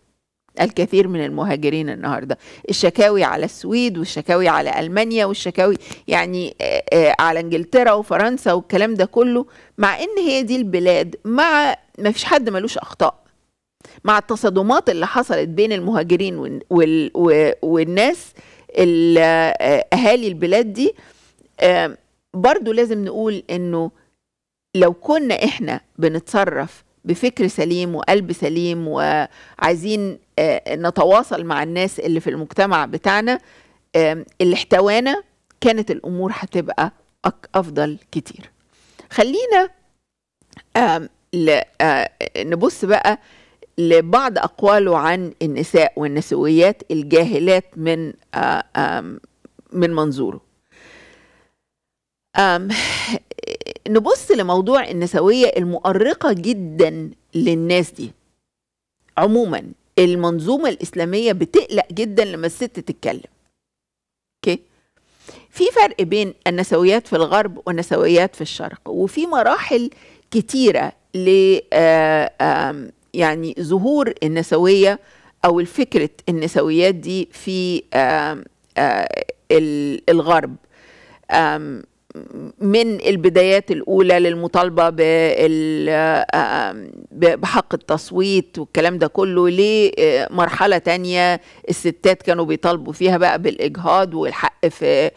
الكثير من المهاجرين النهارده الشكاوي على السويد والشكاوي على المانيا والشكاوي يعني آه، آه، على انجلترا وفرنسا والكلام ده كله مع ان هي دي البلاد مع ما فيش حد ملوش اخطاء مع التصادمات اللي حصلت بين المهاجرين وال والناس آه، اهالي البلاد دي برضو لازم نقول انه لو كنا احنا بنتصرف بفكر سليم وقلب سليم وعايزين آه، نتواصل مع الناس اللي في المجتمع بتاعنا اللي احتوانا كانت الامور هتبقى افضل كتير خلينا آه، نبص بقى لبعض اقواله عن النساء والنسويات الجاهلات من آه، من منظوره نبص لموضوع النسوية المؤرقة جدا للناس دي عموما المنظومة الإسلامية بتقلق جدا لما الست تتكلم اوكي في فرق بين النسويات في الغرب والنسويات في الشرق وفي مراحل كتيرة ل آه، يعني ظهور النسوية أو الفكرة النسويات دي في آه، الغرب من البدايات الاولى للمطالبه بحق التصويت والكلام ده كله لمرحله تانية الستات كانوا بيطالبوا فيها بقى بالاجهاض والحق في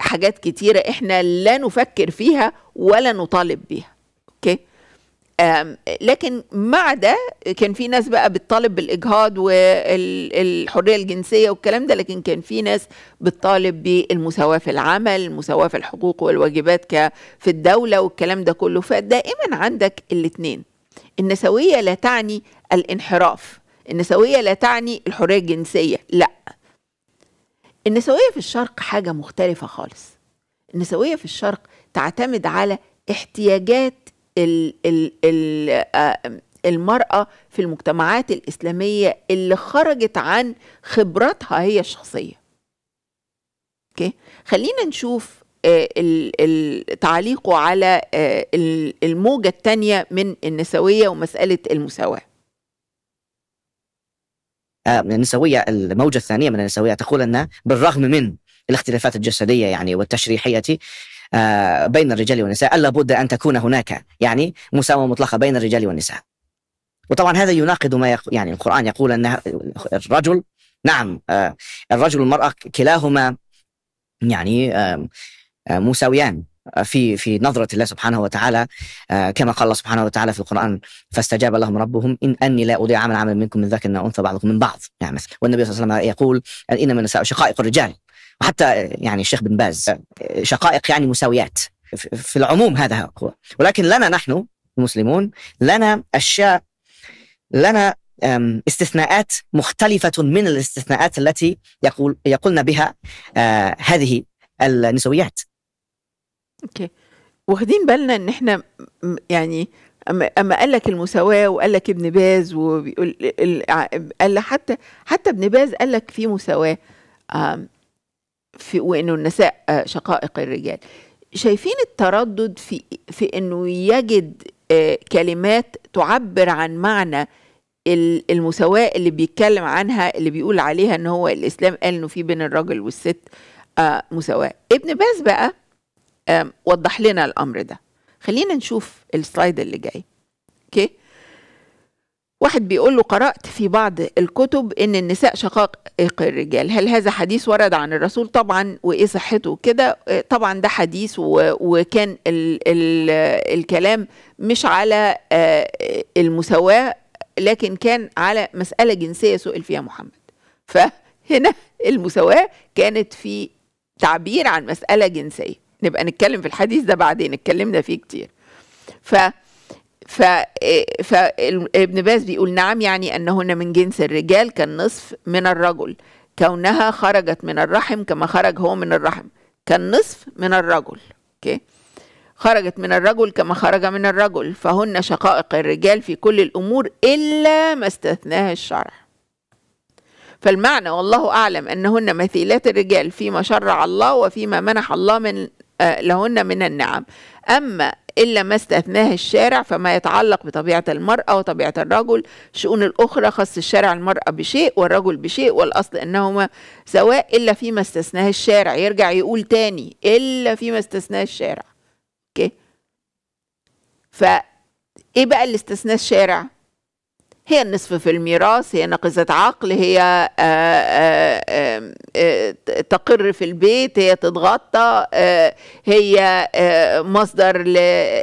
حاجات كتيره احنا لا نفكر فيها ولا نطالب بيها اوكي لكن مع ده كان في ناس بقى بتطالب بالاجهاض والحريه الجنسيه والكلام ده لكن كان في ناس بتطالب بالمساواه في العمل المساواه في الحقوق والواجبات في الدوله والكلام ده كله فدائما عندك الاثنين النسويه لا تعني الانحراف النسويه لا تعني الحريه الجنسيه لا النسويه في الشرق حاجه مختلفه خالص النسويه في الشرق تعتمد على احتياجات ال ال ال المرأة في المجتمعات الإسلامية اللي خرجت عن خبراتها هي الشخصية اوكي خلينا نشوف تعليقه على الموجة الثانية من النسوية ومسألة المساواة من النسوية الموجة الثانية من النسوية تقول أن بالرغم من الاختلافات الجسدية يعني والتشريحية آه، بين الرجال والنساء ألا بد أن تكون هناك يعني مساواة مطلقة بين الرجال والنساء وطبعا هذا يناقض ما يق... يعني القرآن يقول أن الرجل نعم آه، الرجل والمرأة كلاهما يعني مساويان في في نظرة الله سبحانه وتعالى آه، كما قال الله سبحانه وتعالى في القرآن فاستجاب لهم ربهم إن أني لا أضيع عمل عمل منكم من ذكر أن أنثى بعضكم من بعض يعني مثلا والنبي صلى الله عليه وسلم يقول إنما النساء شقائق الرجال حتى يعني الشيخ بن باز شقائق يعني مساويات في العموم هذا هو ولكن لنا نحن المسلمون لنا أشياء لنا استثناءات مختلفة من الاستثناءات التي يقول يقولنا بها آه، هذه النسويات. اوكي واخدين بالنا ان احنا يعني اما قال لك المساواه وقال لك ابن باز وقال حتى حتى ابن باز قال لك في مساواه في وانه النساء آه، شقائق الرجال شايفين التردد في في انه يجد آه، كلمات تعبر عن معنى المساواة اللي بيتكلم عنها اللي بيقول عليها ان هو الاسلام قال انه في بين الرجل والست آه، مساواة ابن باز بقى وضح لنا الامر ده خلينا نشوف السلايد اللي جاي اوكي واحد بيقول له قرأت في بعض الكتب إن النساء شقائق الرجال هل هذا حديث ورد عن الرسول طبعا وإيه صحته كده طبعا ده حديث وكان ال ال الكلام مش على آه، المساواة لكن كان على مسألة جنسية سئل فيها محمد فهنا المساواة كانت في تعبير عن مسألة جنسية نبقى نتكلم في الحديث ده بعدين اتكلمنا فيه كتير ف ف... فابن باز بيقول نعم يعني أنهن من جنس الرجال كالنصف من الرجل كونها خرجت من الرحم كما خرج هو من الرحم كالنصف من الرجل اوكي خرجت من الرجل كما خرج من الرجل فهن شقائق الرجال في كل الأمور إلا ما استثناه الشرع فالمعنى والله أعلم أنهن مثيلات الرجال فيما شرع الله وفيما منح الله من آه، لهن من النعم أما إلا ما استثناه الشارع فما يتعلق بطبيعة المرأة وطبيعة الرجل شؤون الأخرى خص الشارع المرأة بشيء والرجل بشيء والأصل أنهما سواء إلا فيما استثناه الشارع يرجع يقول تاني إلا فيما استثناه الشارع أوكي فإيه بقى اللي استثناه الشارع هي النصف في الميراث هي ناقصة عقل هي آه، آه، آه، تقر في البيت هي تتغطى هي مصدر ل...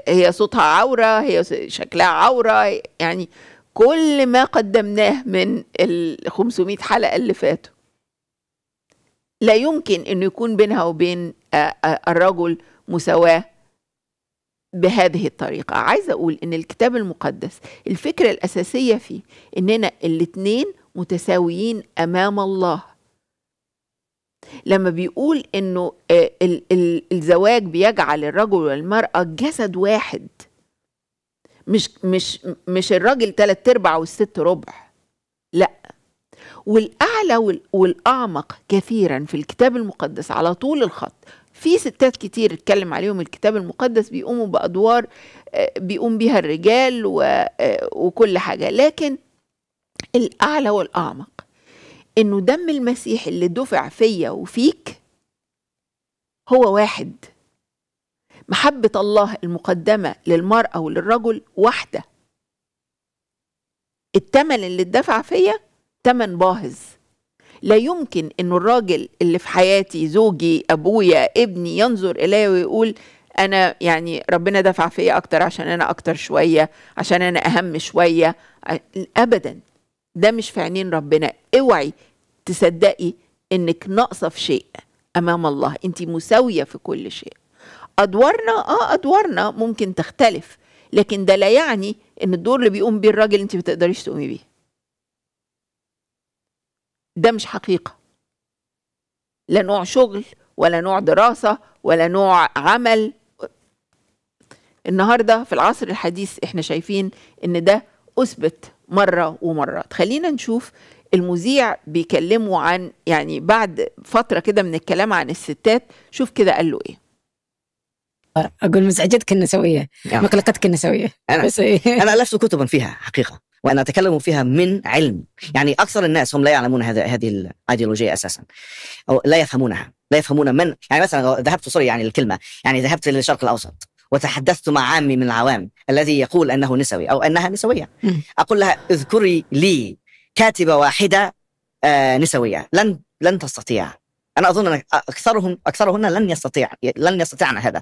هي صوتها عورة هي شكلها عورة يعني كل ما قدمناه من ال 500 حلقة اللي فاتوا لا يمكن أن يكون بينها وبين الرجل مساواة بهذه الطريقة عايزة أقول إن الكتاب المقدس الفكرة الأساسية فيه إننا الاتنين متساويين أمام الله لما بيقول إنه آه، الزواج بيجعل الرجل والمرأة جسد واحد مش مش مش الراجل تلات ارباع والست ربع لا والاعلى والاعمق كثيرا في الكتاب المقدس على طول الخط في ستات كتير اتكلم عليهم الكتاب المقدس بيقوموا بادوار آه، بيقوم بيها الرجال آه، وكل حاجه لكن الاعلى والاعمق انه دم المسيح اللي دفع فيا وفيك هو واحد محبه الله المقدمه للمراه وللرجل واحده التمن اللي اتدفع فيا تمن باهظ لا يمكن ان الراجل اللي في حياتي زوجي ابويا ابني ينظر الي ويقول انا يعني ربنا دفع فيا اكتر عشان انا اكتر شويه عشان انا اهم شويه ابدا ده مش في عينين ربنا اوعي تصدقي انك ناقصه في شيء امام الله انت مساويه في كل شيء ادوارنا اه ادوارنا ممكن تختلف لكن ده لا يعني ان الدور اللي بيقوم بيه الراجل انت ما تقدريش تقومي بيه ده مش حقيقه لا نوع شغل ولا نوع دراسه ولا نوع عمل النهارده في العصر الحديث احنا شايفين ان ده اثبت مره ومرات خلينا نشوف المذيع بيكلمه عن يعني بعد فتره كده من الكلام عن الستات شوف كده قال له ايه اقول مزعجتك النسويه مقلقتك نعم. النسويه انا بس إيه؟ انا الفت كتبا فيها حقيقه وان اتكلم فيها من علم يعني اكثر الناس هم لا يعلمون هذا هذه الايديولوجيه اساسا او لا يفهمونها لا يفهمون من يعني مثلا ذهبت سوري يعني الكلمه يعني ذهبت للشرق الاوسط وتحدثت مع عامي من العوام الذي يقول انه نسوي او انها نسويه اقول لها اذكري لي كاتبه واحده آه، نسويه لن لن تستطيع انا اظن ان اكثرهم اكثرهن لن يستطيع لن يستطيعن هذا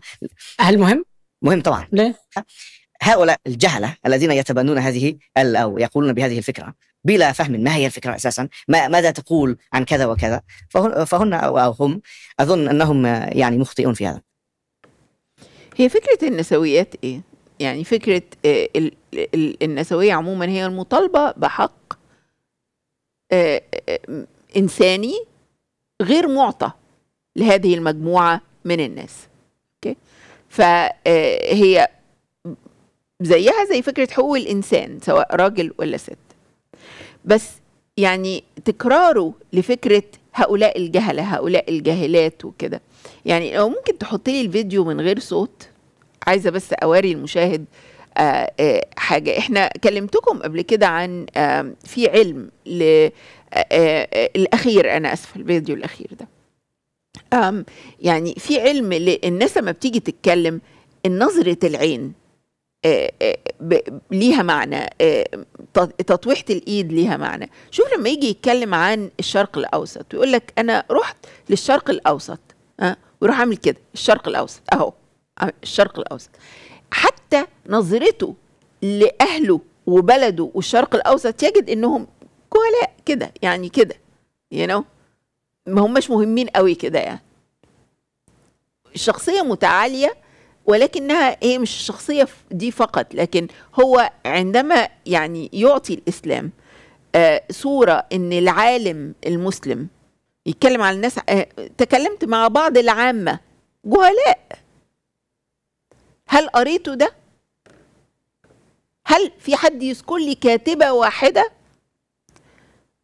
هل مهم؟ مهم طبعا ليه؟ هؤلاء الجهلة الذين يتبنون هذه أو يقولون بهذه الفكرة بلا فهم ما هي الفكرة أساسا ما ماذا تقول عن كذا وكذا فهن أو هم أظن أنهم يعني مخطئون في هذا هي فكرة النسويات إيه؟ يعني فكرة آه، النسوية عموما هي المطالبة بحق آه، آه، إنساني غير معطى لهذه المجموعة من الناس فهي زيها زي فكره حقوق الانسان سواء راجل ولا ست بس يعني تكراره لفكره هؤلاء الجهله هؤلاء الجاهلات وكده يعني لو ممكن تحط لي الفيديو من غير صوت عايزه بس اوري المشاهد آه، آه، حاجه احنا كلمتكم قبل كده عن في علم ل آه، الاخير انا اسفه الفيديو الاخير ده يعني في علم للناس لما بتيجي تتكلم نظره العين آه، آه، ليها معنى آه، تطويحة الإيد ليها معنى شوف لما يجي يتكلم عن الشرق الأوسط ويقول لك أنا رحت للشرق الأوسط أه؟ ويروح عامل كده الشرق الأوسط أهو الشرق الأوسط حتى نظرته لأهله وبلده والشرق الأوسط يجد إنهم كهلاء كده يعني كده you know ما هماش مهمين قوي كده يعني شخصية متعالية ولكنها هي مش الشخصية دي فقط لكن هو عندما يعني يعطي الإسلام آه، صورة إن العالم المسلم يتكلم على الناس آه، تكلمت مع بعض العامة جهلاء هل قريته ده؟ هل في حد يذكر لي كاتبة واحدة؟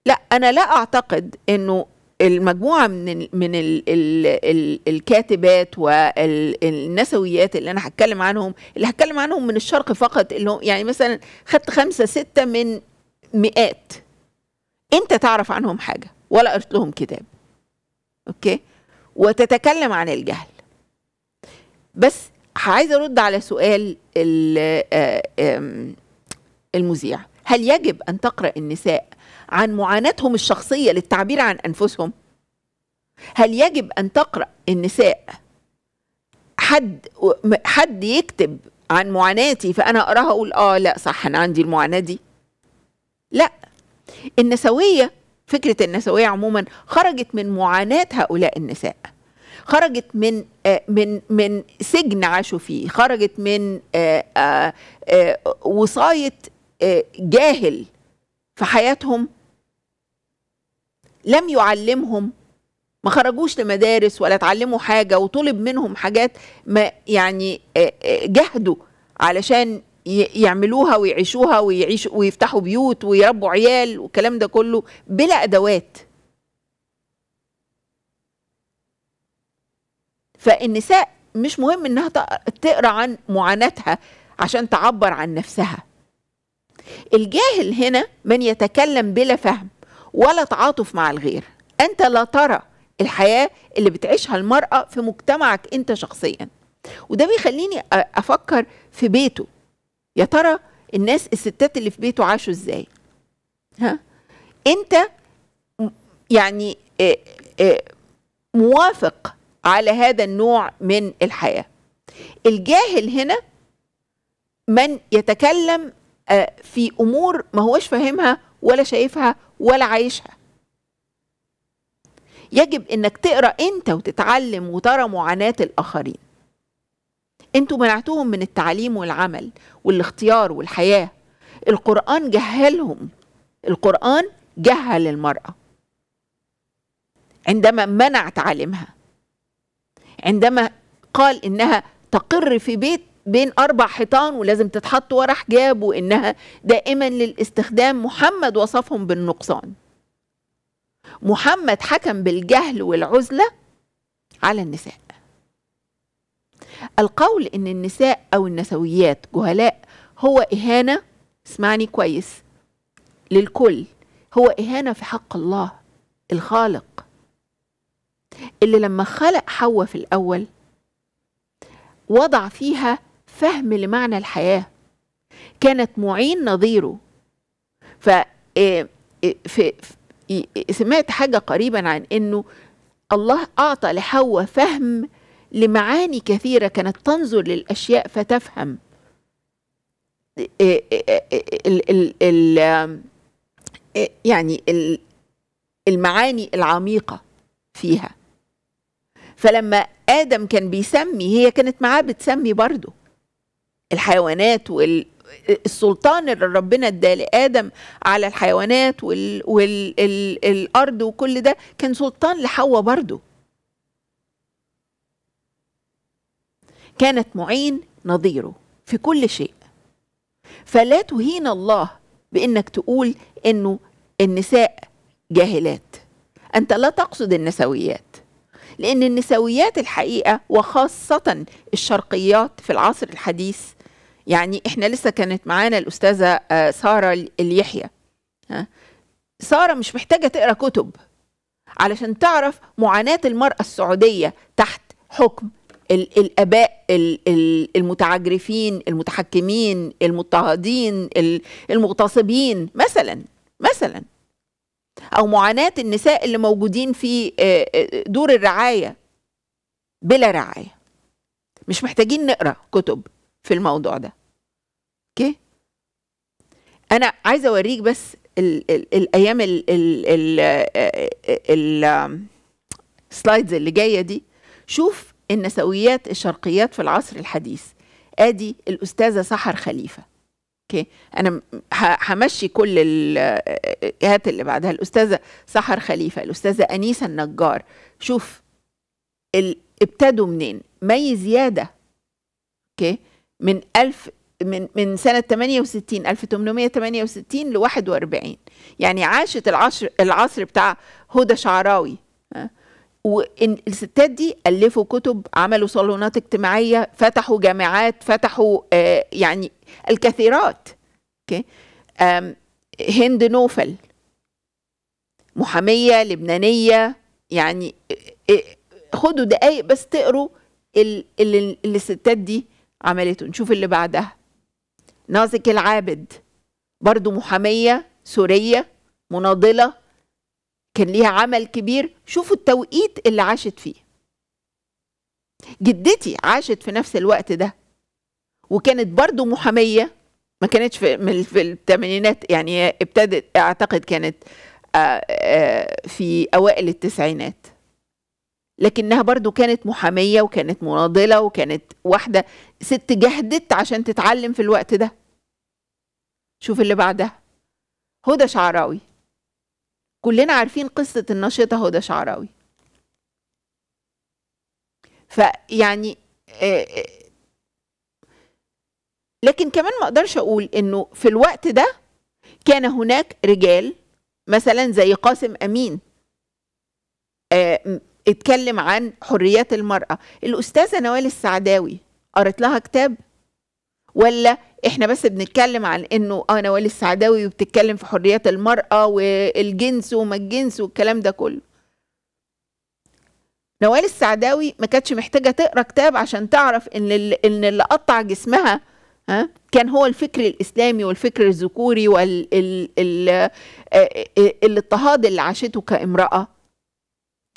لا أنا لا أعتقد إنه المجموعه من الـ من ال ال ال الكاتبات والنسويات اللي انا هتكلم عنهم اللي هتكلم عنهم من الشرق فقط اللي هم يعني مثلا خدت خمسه سته من مئات انت تعرف عنهم حاجه ولا قرت لهم كتاب اوكي وتتكلم عن الجهل بس عايزه ارد على سؤال آه، المذيع هل يجب ان تقرا النساء عن معاناتهم الشخصية للتعبير عن أنفسهم؟ هل يجب أن تقرأ النساء حد حد يكتب عن معاناتي فأنا أقراها أقول آه لا صح أنا عندي المعاناة دي؟ لا النسوية فكرة النسوية عموما خرجت من معاناة هؤلاء النساء خرجت من آه، من من سجن عاشوا فيه خرجت من آه، آه، وصايه جاهل في حياتهم لم يعلمهم ما خرجوش لمدارس ولا اتعلموا حاجه وطلب منهم حاجات ما يعني جهدوا علشان يعملوها ويعيشوها ويعيشوا ويفتحوا بيوت ويربوا عيال والكلام ده كله بلا ادوات فالنساء مش مهم انها تقرا عن معاناتها عشان تعبر عن نفسها الجاهل هنا من يتكلم بلا فهم ولا تعاطف مع الغير انت لا ترى الحياه اللي بتعيشها المراه في مجتمعك انت شخصيا وده بيخليني افكر في بيته يا ترى الناس الستات اللي في بيته عاشوا ازاي ها انت يعني موافق على هذا النوع من الحياه الجاهل هنا من يتكلم في امور ما هوش فاهمها ولا شايفها ولا عايشها يجب انك تقرا انت وتتعلم وترى معاناه الاخرين انتوا منعتوهم من التعليم والعمل والاختيار والحياه القران جهلهم القران جهل المراه عندما منع تعليمها عندما قال انها تقر في بيت بين أربع حيطان ولازم تتحط ورا حجاب وإنها دائما للاستخدام محمد وصفهم بالنقصان محمد حكم بالجهل والعزلة على النساء القول إن النساء أو النسويات جهلاء هو إهانة اسمعني كويس للكل هو إهانة في حق الله الخالق اللي لما خلق حواء في الأول وضع فيها فهم لمعنى الحياة كانت معين نظيره آه، ف سمعت حاجة قريبا عن أنه الله أعطى لحواء فهم لمعاني كثيرة كانت تنظر للأشياء فتفهم آه، آه، ال ال يعني المعاني العميقة فيها فلما آدم كان بيسمي هي كانت معاه بتسمي برضه الحيوانات وال السلطان اللي ربنا اداه لادم على الحيوانات والارض وال... وال... وكل ده كان سلطان لحواء برضه كانت معين نظيره في كل شيء فلا تهين الله بانك تقول انه النساء جاهلات انت لا تقصد النسويات لان النسويات الحقيقه وخاصه الشرقيات في العصر الحديث يعني احنا لسه كانت معانا الاستاذه آه، ساره اليحيى ساره مش محتاجه تقرا كتب علشان تعرف معاناه المراه السعوديه تحت حكم الاباء المتعجرفين المتحكمين المضطهدين المغتصبين مثلا مثلا او معاناه النساء اللي موجودين في آه، آه، دور الرعايه بلا رعايه مش محتاجين نقرا كتب في الموضوع ده اوكي انا عايزه اوريك بس الـ الـ الايام ال ال السلايدز اللي جايه دي شوف النسويات الشرقيات في العصر الحديث ادي الاستاذه سحر خليفه اوكي انا همشي كل هات اللي بعدها الاستاذه سحر خليفه الاستاذه انيسه النجار شوف ابتدوا منين مي زياده اوكي من 1000 من من سنة 68 1868 ل 41 يعني عاشت العصر العصر بتاع هدى شعراوي والستات دي ألفوا كتب عملوا صالونات اجتماعية فتحوا جامعات فتحوا آه يعني الكثيرات اوكي هند نوفل محامية لبنانية يعني آه، آه، خدوا دقايق بس تقروا اللي الستات دي عملته نشوف اللي بعدها نازك العابد برضو محامية سورية مناضلة كان ليها عمل كبير شوفوا التوقيت اللي عاشت فيه جدتي عاشت في نفس الوقت ده وكانت برضو محامية ما كانتش في, في الثمانينات يعني ابتدت اعتقد كانت آه، آه، في أوائل التسعينات لكنها برضو كانت محامية وكانت مناضلة وكانت واحدة ست جهدت عشان تتعلم في الوقت ده شوف اللي بعدها هدى شعراوي كلنا عارفين قصة النشطة هدى شعراوي فيعني آه، آه، لكن كمان ما اقدرش اقول انه في الوقت ده كان هناك رجال مثلا زي قاسم امين آه، اتكلم عن حريات المرأة الأستاذة نوال السعداوي قرأت لها كتاب ولا احنا بس بنتكلم عن انه اه نوال السعداوي وبتتكلم في حريات المرأة والجنس وما الجنس والكلام ده كله نوال السعداوي ما كانتش محتاجة تقرا كتاب عشان تعرف ان اللي, ان اللي قطع جسمها ها كان هو الفكر الاسلامي والفكر الذكوري والاضطهاد اللي عاشته كامرأة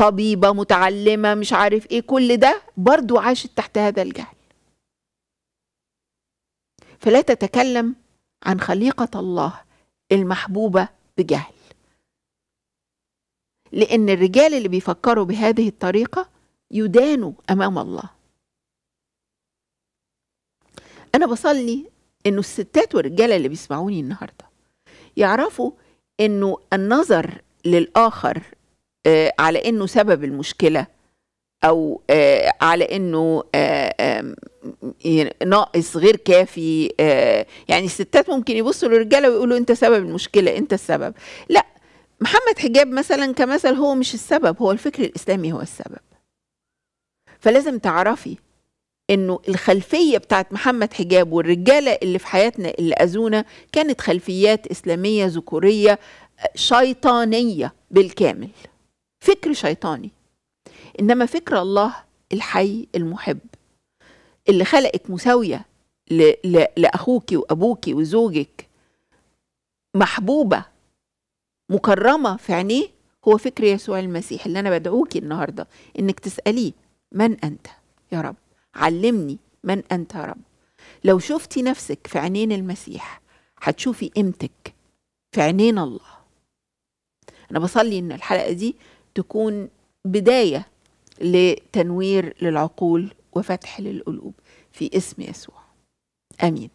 طبيبة متعلمة مش عارف ايه كل ده برضو عاشت تحت هذا الجهل فلا تتكلم عن خليقة الله المحبوبة بجهل لأن الرجال اللي بيفكروا بهذه الطريقة يدانوا أمام الله أنا بصلي إنه الستات والرجالة اللي بيسمعوني النهاردة يعرفوا إنه النظر للآخر آه، على إنه سبب المشكلة أو آه، على إنه آه، يعني ناقص غير كافي آه، يعني الستات ممكن يبصوا للرجاله ويقولوا انت سبب المشكله انت السبب لا محمد حجاب مثلا كمثل هو مش السبب هو الفكر الاسلامي هو السبب فلازم تعرفي انه الخلفيه بتاعت محمد حجاب والرجاله اللي في حياتنا اللي اذونا كانت خلفيات اسلاميه ذكوريه شيطانيه بالكامل فكر شيطاني انما فكر الله الحي المحب اللي خلقك مساوية لأخوك وأبوك وزوجك محبوبة مكرمة في عينيه هو فكر يسوع المسيح اللي أنا بدعوكي النهاردة إنك تسأليه من أنت يا رب علمني من أنت يا رب لو شفتي نفسك في عينين المسيح هتشوفي قيمتك في عينين الله أنا بصلي إن الحلقة دي تكون بداية لتنوير للعقول وفتح للقلوب في اسم يسوع امين